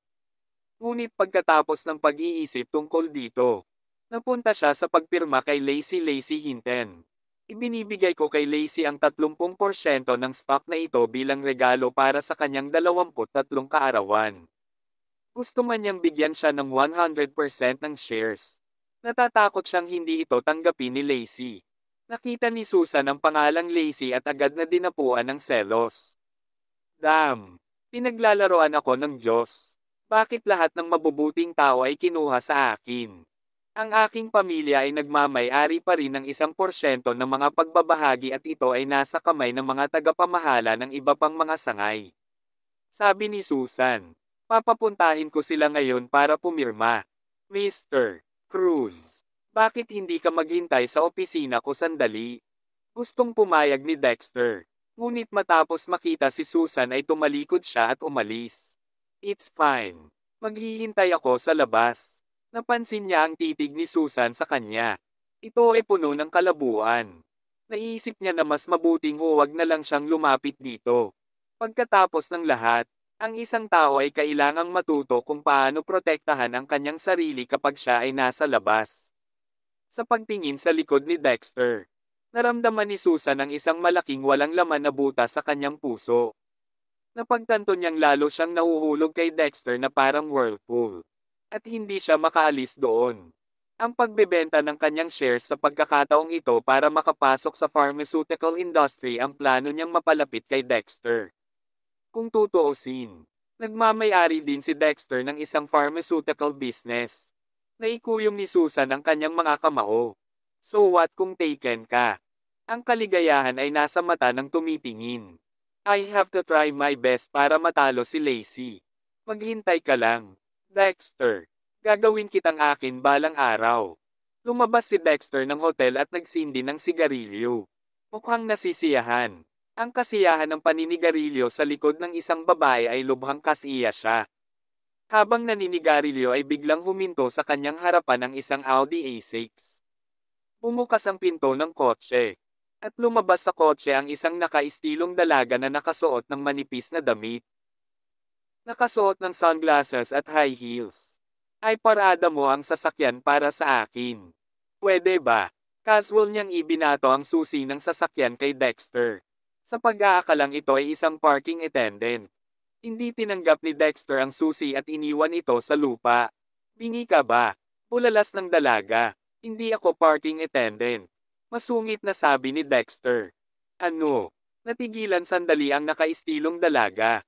Speaker 1: Ngunit pagkatapos ng pag-iisip tungkol dito, napunta siya sa pagpirma kay Lacey Lacey Hinton. Ibinibigay ko kay Lacey ang 30% ng stock na ito bilang regalo para sa kanyang 23 kaarawan. Gusto man niyang bigyan siya ng 100% ng shares. Natatakot siyang hindi ito tanggapin ni Lacey. Nakita ni Susan ang pangalang Lacey at agad na dinapuan ng selos. Damn! Pinaglalaroan ako ng Diyos. Bakit lahat ng mabubuting tao ay kinuha sa akin? Ang aking pamilya ay nagmamayari pa rin ng isang porsyento ng mga pagbabahagi at ito ay nasa kamay ng mga tagapamahala ng iba pang mga sangay. Sabi ni Susan, papapuntahin ko sila ngayon para pumirma. Mr. Cruz, bakit hindi ka maghintay sa opisina ko sandali? Gustong pumayag ni Dexter. Ngunit matapos makita si Susan ay tumalikod siya at umalis. It's fine. Maghihintay ako sa labas. Napansin niya ang titig ni Susan sa kanya. Ito ay puno ng kalabuan. Naiisip niya na mas mabuting huwag na lang siyang lumapit dito. Pagkatapos ng lahat, ang isang tao ay kailangang matuto kung paano protektahan ang kanyang sarili kapag siya ay nasa labas. Sa pagtingin sa likod ni Dexter, naramdaman ni Susan ang isang malaking walang laman na butas sa kanyang puso. Napagtanto niyang lalo siyang nahuhulog kay Dexter na parang whirlpool at hindi siya makaalis doon. Ang pagbebenta ng kanyang shares sa pagkakataong ito para makapasok sa pharmaceutical industry ang plano niyang mapalapit kay Dexter. Kung tutuusin, nagmamayari din si Dexter ng isang pharmaceutical business. Naikuyom ni Susan ang kanyang mga kamao. So what kung taken ka? Ang kaligayahan ay nasa mata ng tumitingin. I have to try my best para matalo si Lacey. Maghintay ka lang. Dexter, gagawin kitang akin balang araw. Lumabas si Dexter ng hotel at nagsindi ng sigarilyo. Mukhang nasisiyahan. Ang kasiyahan ng paninigarilyo sa likod ng isang babae ay lubhang kasiya siya. Habang naninigarilyo ay biglang huminto sa kanyang harapan ang isang Audi A6. Bumukas ang pinto ng kotse. At lumabas sa kotse ang isang nakaistilong dalaga na nakasuot ng manipis na damit nakasuot ng sunglasses at high heels. Ay parada mo ang sasakyan para sa akin. Pwede ba? Casual niyang ibinato ang susi ng sasakyan kay Dexter. Sa pag-aakalang ito ay isang parking attendant. Hindi tinanggap ni Dexter ang susi at iniwan ito sa lupa. Bingi ka ba? Bulalas ng dalaga. Hindi ako parking attendant. Masungit na sabi ni Dexter. Ano? Natigilan sandali ang nakaistilong dalaga.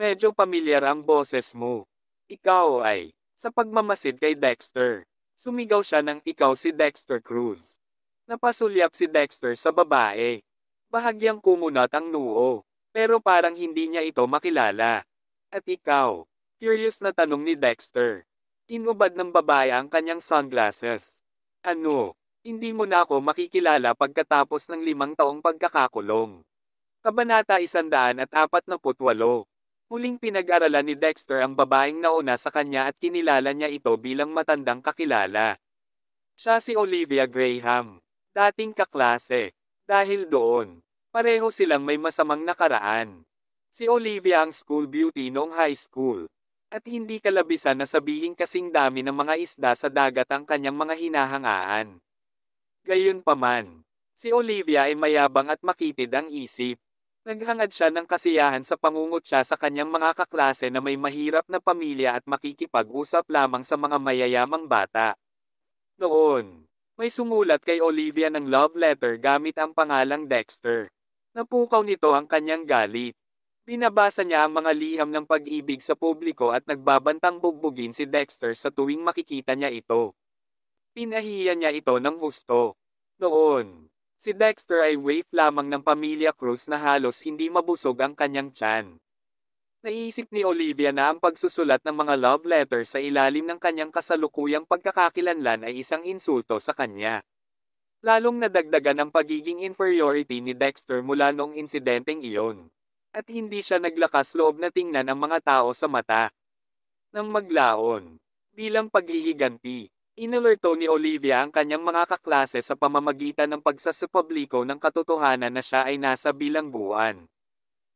Speaker 1: Medyo pamilyar ang boses mo. Ikaw ay, sa pagmamasid kay Dexter. Sumigaw siya ng ikaw si Dexter Cruz. Napasulyap si Dexter sa babae. Bahagyang kumunat ang noo, pero parang hindi niya ito makilala. At ikaw, curious na tanong ni Dexter. Inubad ng babae ang kanyang sunglasses. Ano, hindi mo na ako makikilala pagkatapos ng limang taong pagkakakulong. Kabanata 148 Huling pinag-aralan ni Dexter ang babaeng nauna sa kanya at kinilala niya ito bilang matandang kakilala. Siya si Olivia Graham, dating kaklase. Dahil doon, pareho silang may masamang nakaraan. Si Olivia ang school beauty noong high school. At hindi kalabisan na sabihin kasing dami ng mga isda sa dagat ang kanyang mga hinahangaan. Gayunpaman, si Olivia ay mayabang at makitid ang isip. Naghangad siya ng kasiyahan sa pangungutya sa kanyang mga kaklase na may mahirap na pamilya at makikipag-usap lamang sa mga mayayamang bata. Noon, may sumulat kay Olivia ng love letter gamit ang pangalang Dexter. Napukaw nito ang kanyang galit. Binabasa niya ang mga liham ng pag-ibig sa publiko at nagbabantang bugbugin si Dexter sa tuwing makikita niya ito. Pinahiya niya ito ng gusto. Noon, Si Dexter ay waif lamang ng pamilya Cruz na halos hindi mabusog ang kanyang tiyan. Naisip ni Olivia na ang pagsusulat ng mga love letter sa ilalim ng kanyang kasalukuyang pagkakakilanlan ay isang insulto sa kanya. Lalong nadagdagan ang pagiging inferiority ni Dexter mula noong insidenteng iyon. At hindi siya naglakas loob na tingnan ang mga tao sa mata. Nang maglaon, bilang paghihiganti, Inulerto ni Olivia ang kanyang mga kaklase sa pamamagitan ng pagsasapubliko ng katotohanan na siya ay nasa bilangguan.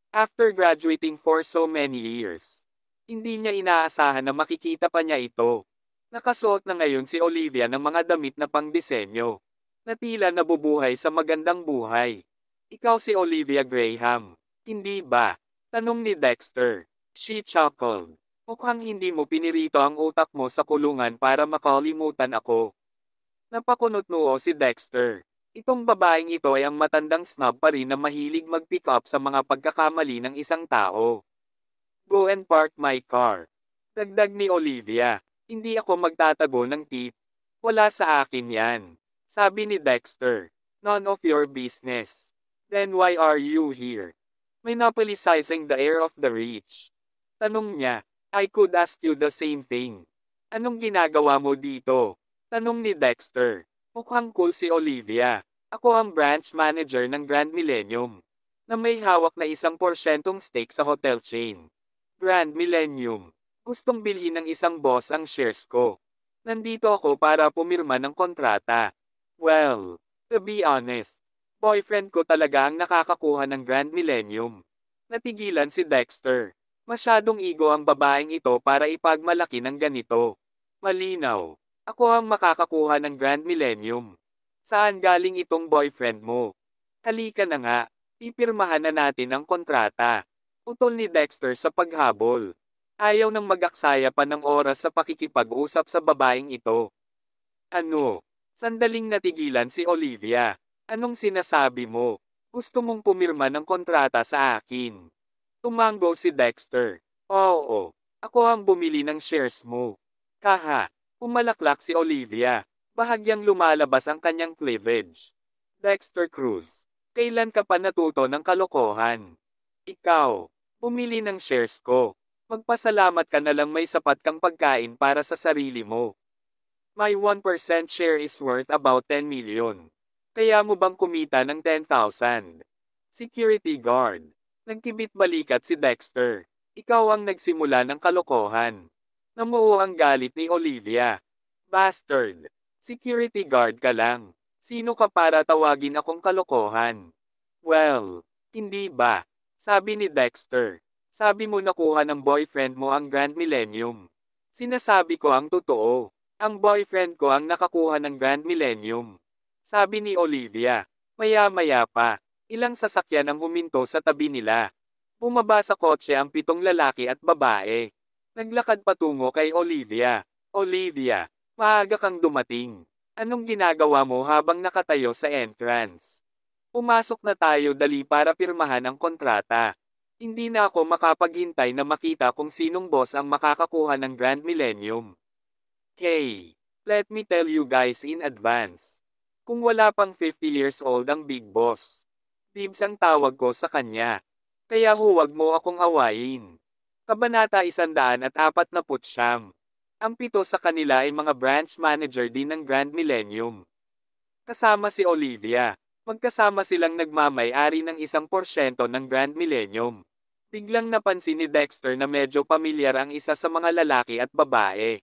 Speaker 1: After graduating for so many years, hindi niya inaasahan na makikita pa niya ito. Nakasuot na ngayon si Olivia ng mga damit na pangdisenyo, na tila nabubuhay sa magandang buhay. Ikaw si Olivia Graham, hindi ba? Tanong ni Dexter. She chuckled. Mukhang hindi mo pinirito ang utak mo sa kulungan para makalimutan ako. Napakunot noo si Dexter. Itong babaeng ito ay ang matandang snob pa rin na mahilig mag-pick up sa mga pagkakamali ng isang tao. Go and park my car. Dagdag ni Olivia. Hindi ako magtatago ng tip. Wala sa akin yan. Sabi ni Dexter. None of your business. Then why are you here? Monopolizing the air of the rich. Tanong niya, I could ask you the same thing. Anong ginagawa mo dito? Tanong ni Dexter. Mukhang cool si Olivia. Ako ang branch manager ng Grand Millennium. Na may hawak na isang porsyentong stake sa hotel chain. Grand Millennium. Gustong bilhin ng isang boss ang shares ko. Nandito ako para pumirma ng kontrata. Well, to be honest, boyfriend ko talaga ang nakakakuha ng Grand Millennium. Natigilan si Dexter. Masyadong ego ang babaeng ito para ipagmalaki ng ganito. Malinaw. Ako ang makakakuha ng Grand Millennium. Saan galing itong boyfriend mo? Halika na nga, ipirmahan na natin ang kontrata. Utol ni Dexter sa paghabol. Ayaw nang magaksaya pa ng oras sa pakikipag-usap sa babaeng ito. Ano? Sandaling natigilan si Olivia. Anong sinasabi mo? Gusto mong pumirma ng kontrata sa akin. Tumango si Dexter. Oo, ako ang bumili ng shares mo. Kaha, umalaklak si Olivia. Bahagyang lumalabas ang kanyang cleavage. Dexter Cruz, kailan ka pa natuto ng kalokohan? Ikaw, bumili ng shares ko. Magpasalamat ka na lang may sapat kang pagkain para sa sarili mo. My 1% share is worth about 10 million. Kaya mo bang kumita ng 10,000? Security guard. Nagkibit balikat si Dexter. Ikaw ang nagsimula ng kalokohan. Namuo ang galit ni Olivia. Bastard. Security guard ka lang. Sino ka para tawagin akong kalokohan? Well, hindi ba? Sabi ni Dexter. Sabi mo nakuha ng boyfriend mo ang Grand Millennium. Sinasabi ko ang totoo. Ang boyfriend ko ang nakakuha ng Grand Millennium. Sabi ni Olivia. Maya-maya pa, Ilang sasakyan ang huminto sa tabi nila. Bumaba sa kotse ang pitong lalaki at babae. Naglakad patungo kay Olivia. Olivia, maaga kang dumating. Anong ginagawa mo habang nakatayo sa entrance? Umasok na tayo dali para pirmahan ang kontrata. Hindi na ako makapaghintay na makita kung sinong boss ang makakakuha ng Grand Millennium. Kay, let me tell you guys in advance. Kung wala pang 50 years old ang Big Boss, Dibs ang tawag ko sa kanya. Kaya huwag mo akong awayin. Kabanata 149. Ang pito sa kanila ay mga branch manager din ng Grand Millennium. Kasama si Olivia. Magkasama silang nagmamay-ari ng isang porsyento ng Grand Millennium. Biglang napansin ni Dexter na medyo pamilyar ang isa sa mga lalaki at babae.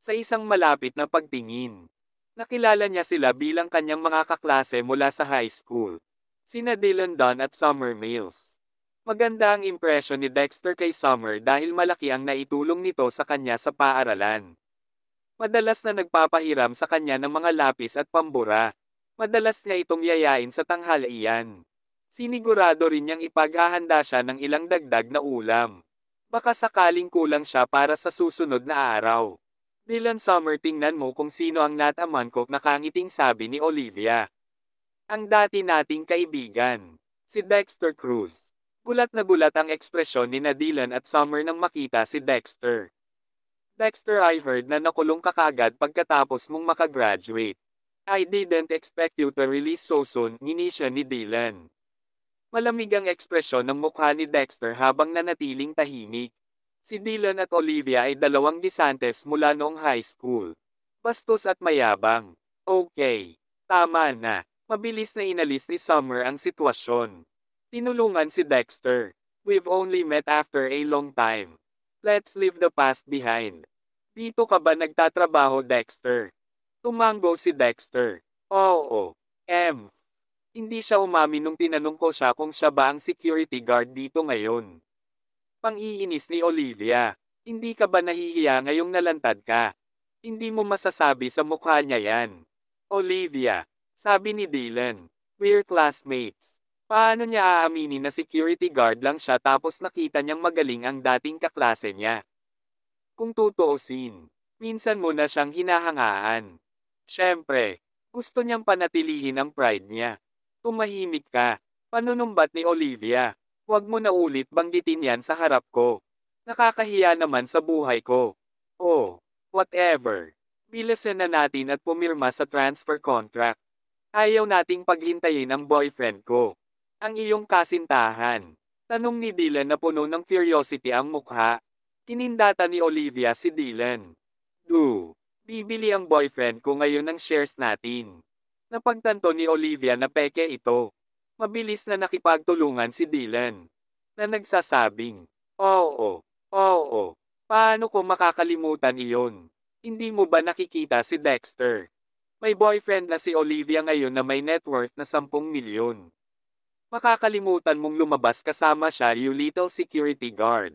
Speaker 1: Sa isang malapit na pagtingin, nakilala niya sila bilang kanyang mga kaklase mula sa high school sina Dylan Dunn at Summer Mills. Maganda ang impresyon ni Dexter kay Summer dahil malaki ang naitulong nito sa kanya sa paaralan. Madalas na nagpapahiram sa kanya ng mga lapis at pambura. Madalas niya itong yayain sa tanghalian. Sinigurado rin niyang ipaghahanda siya ng ilang dagdag na ulam. Baka sakaling kulang siya para sa susunod na araw. Dylan Summer tingnan mo kung sino ang nataman ko nakangiting sabi ni Olivia ang dati nating kaibigan, si Dexter Cruz. Gulat na gulat ang ekspresyon ni Nadilan at Summer nang makita si Dexter. Dexter I heard na nakulong ka kagad pagkatapos mong makagraduate. I didn't expect you to release so soon, ngini siya ni Dylan. Malamig ang ekspresyon ng mukha ni Dexter habang nanatiling tahimik. Si Dylan at Olivia ay dalawang disantes mula noong high school. Bastos at mayabang. Okay. Tama na. Mabilis na inalis ni Summer ang sitwasyon. Tinulungan si Dexter. We've only met after a long time. Let's leave the past behind. Dito ka ba nagtatrabaho Dexter? Tumango si Dexter. Oo. M. Hindi siya umami nung tinanong ko siya kung siya ba ang security guard dito ngayon. Pang-iinis ni Olivia. Hindi ka ba nahihiya ngayong nalantad ka? Hindi mo masasabi sa mukha niya yan. Olivia, sabi ni Dylan. We're classmates. Paano niya aaminin na security guard lang siya tapos nakita niyang magaling ang dating kaklase niya? Kung tutuusin, minsan mo na siyang hinahangaan. Siyempre, gusto niyang panatilihin ang pride niya. Tumahimik ka, panunumbat ni Olivia. Huwag mo na ulit banggitin yan sa harap ko. Nakakahiya naman sa buhay ko. Oh, whatever. Bilisan na natin at pumirma sa transfer contract. Ayaw nating paghintayin ang boyfriend ko. Ang iyong kasintahan. Tanong ni Dylan na puno ng curiosity ang mukha. Tinindata ni Olivia si Dylan. Do, bibili ang boyfriend ko ngayon ng shares natin. Napagtanto ni Olivia na peke ito. Mabilis na nakipagtulungan si Dylan. Na nagsasabing, Oo, oo, paano ko makakalimutan iyon? Hindi mo ba nakikita si Dexter? May boyfriend na si Olivia ngayon na may net worth na 10 milyon. Makakalimutan mong lumabas kasama siya you little security guard.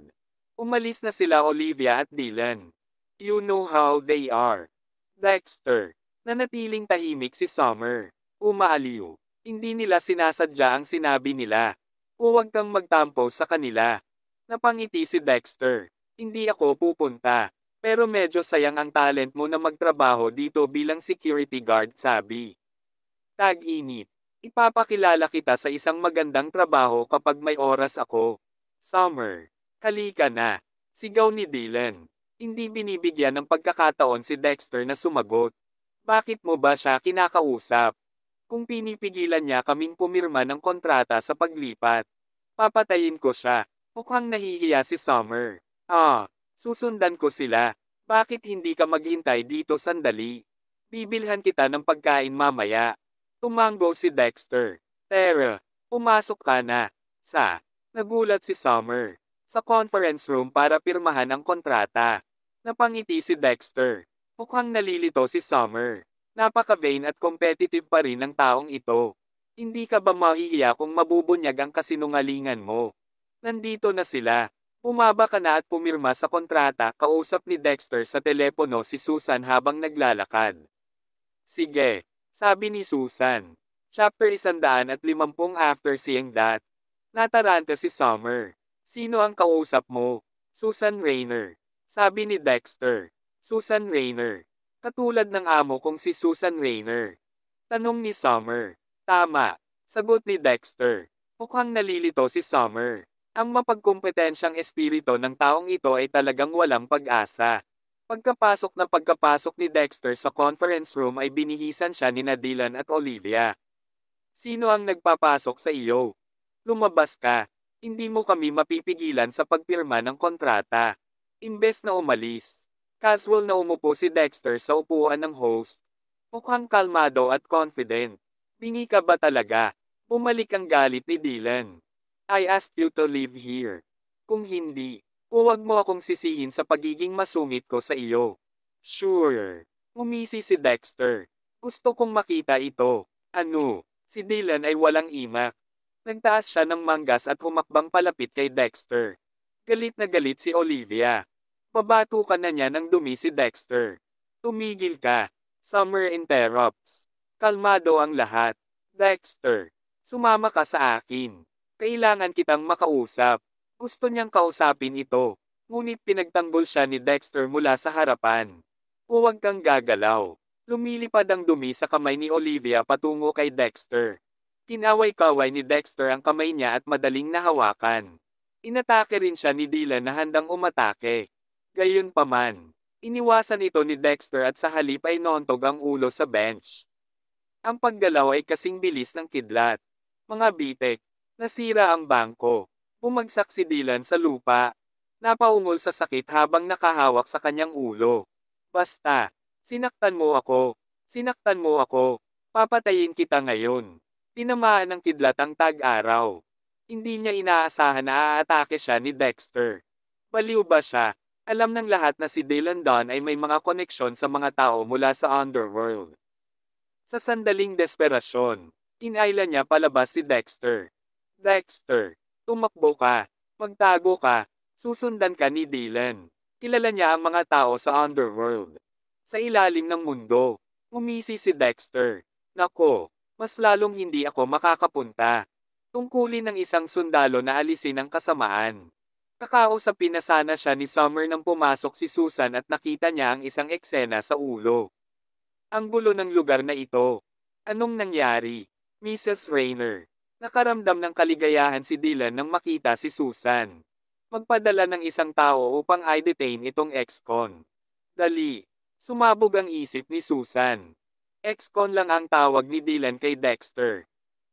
Speaker 1: Umalis na sila Olivia at Dylan. You know how they are. Dexter. Nanatiling tahimik si Summer. Umaaliw. Hindi nila sinasadya ang sinabi nila. Huwag kang magtampo sa kanila. Napangiti si Dexter. Hindi ako pupunta. Pero medyo sayang ang talent mo na magtrabaho dito bilang security guard, sabi. Tag-init. Ipapakilala kita sa isang magandang trabaho kapag may oras ako. Summer. Halika na. Sigaw ni Dylan. Hindi binibigyan ng pagkakataon si Dexter na sumagot. Bakit mo ba siya kinakausap? Kung pinipigilan niya kaming pumirma ng kontrata sa paglipat, papatayin ko siya. Mukhang nahihiya si Summer. Ah, Susundan ko sila. Bakit hindi ka maghintay dito sandali? Bibilhan kita ng pagkain mamaya. Tumanggo si Dexter. Tara, pumasok ka na. Sa, nagulat si Summer. Sa conference room para pirmahan ang kontrata. Napangiti si Dexter. Mukhang nalilito si Summer. Napaka-vain at competitive pa rin ang taong ito. Hindi ka ba mahihiya kung mabubunyag ang kasinungalingan mo? Nandito na sila. Umaba ka na at pumirma sa kontrata, kausap ni Dexter sa telepono si Susan habang naglalakad. Sige, sabi ni Susan. Chapter 150 After Seeing That. Nataranta si Summer. Sino ang kausap mo? Susan Rayner. Sabi ni Dexter. Susan Rayner. Katulad ng amo kong si Susan Rayner. Tanong ni Summer. Tama. Sagot ni Dexter. Mukhang nalilito si Summer. Ang mapagkompetensyang espirito ng taong ito ay talagang walang pag-asa. Pagkapasok ng pagkapasok ni Dexter sa conference room ay binihisan siya ni Nadilan at Olivia. Sino ang nagpapasok sa iyo? Lumabas ka. Hindi mo kami mapipigilan sa pagpirma ng kontrata. Imbes na umalis. Casual na umupo si Dexter sa upuan ng host. Mukhang kalmado at confident. Bingi ka ba talaga? Bumalik ang galit ni Dylan. I asked you to live here. Kung hindi, huwag mo akong sisihin sa pagiging masungit ko sa iyo. Sure. Umisi si Dexter. Gusto kong makita ito. Ano? Si Dylan ay walang imak. Nagtaas siya ng manggas at humakbang palapit kay Dexter. Galit na galit si Olivia. Pabato ka na niya ng dumi si Dexter. Tumigil ka. Summer interrupts. Kalmado ang lahat. Dexter, sumama ka sa akin. Kailangan kitang makausap. Gusto niyang kausapin ito. Ngunit pinagtanggol siya ni Dexter mula sa harapan. Huwag kang gagalaw. Lumilipad ang dumi sa kamay ni Olivia patungo kay Dexter. Kinaway-kaway ni Dexter ang kamay niya at madaling nahawakan. Inatake rin siya ni Dylan na handang umatake. Gayunpaman, iniwasan ito ni Dexter at sa halip ay nontog ang ulo sa bench. Ang paggalaw ay kasing bilis ng kidlat. Mga bitek, Nasira ang bangko. Bumagsak si Dylan sa lupa. Napaungol sa sakit habang nakahawak sa kanyang ulo. Basta, sinaktan mo ako. Sinaktan mo ako. Papatayin kita ngayon. Tinamaan ng kidlat ang tag-araw. Hindi niya inaasahan na aatake siya ni Dexter. Baliw ba siya? Alam ng lahat na si Dylan Don ay may mga koneksyon sa mga tao mula sa underworld. Sa sandaling desperasyon, inaila niya palabas si Dexter. Dexter, tumakbo ka, magtago ka, susundan ka ni Dylan. Kilala niya ang mga tao sa underworld. Sa ilalim ng mundo, umisi si Dexter. Nako, mas lalong hindi ako makakapunta. Tungkulin ng isang sundalo na alisin ang kasamaan. Kakausapin na sana siya ni Summer nang pumasok si Susan at nakita niya ang isang eksena sa ulo. Ang gulo ng lugar na ito. Anong nangyari? Mrs. Rayner, Nakaramdam ng kaligayahan si Dylan nang makita si Susan. Magpadala ng isang tao upang i-detain itong ex-con. Dali. Sumabog ang isip ni Susan. Ex-con lang ang tawag ni Dylan kay Dexter.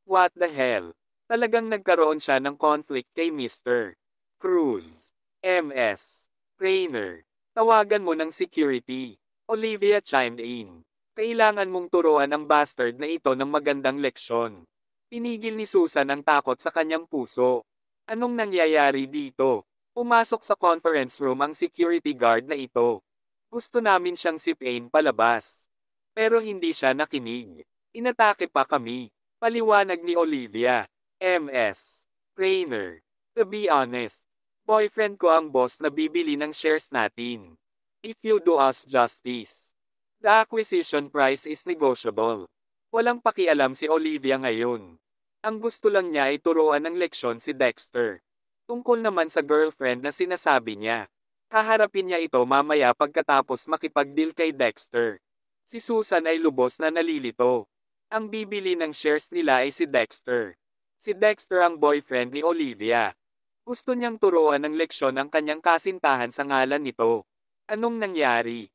Speaker 1: What the hell? Talagang nagkaroon siya ng conflict kay Mr. Cruz. MS. Trainer. Tawagan mo ng security. Olivia chimed in. Kailangan mong turuan ang bastard na ito ng magandang leksyon. Pinigil ni Susan ang takot sa kanyang puso. Anong nangyayari dito? Pumasok sa conference room ang security guard na ito. Gusto namin siyang si sipain palabas. Pero hindi siya nakinig. Inatake pa kami. Paliwanag ni Olivia. MS. Trainer. To be honest, boyfriend ko ang boss na bibili ng shares natin. If you do us justice. The acquisition price is negotiable. Walang pakialam si Olivia ngayon. Ang gusto lang niya ay turuan ng leksyon si Dexter. Tungkol naman sa girlfriend na sinasabi niya. Haharapin niya ito mamaya pagkatapos makipag-deal kay Dexter. Si Susan ay lubos na nalilito. Ang bibili ng shares nila ay si Dexter. Si Dexter ang boyfriend ni Olivia. Gusto niyang turuan ng leksyon ang kanyang kasintahan sa ngalan nito. Anong nangyari?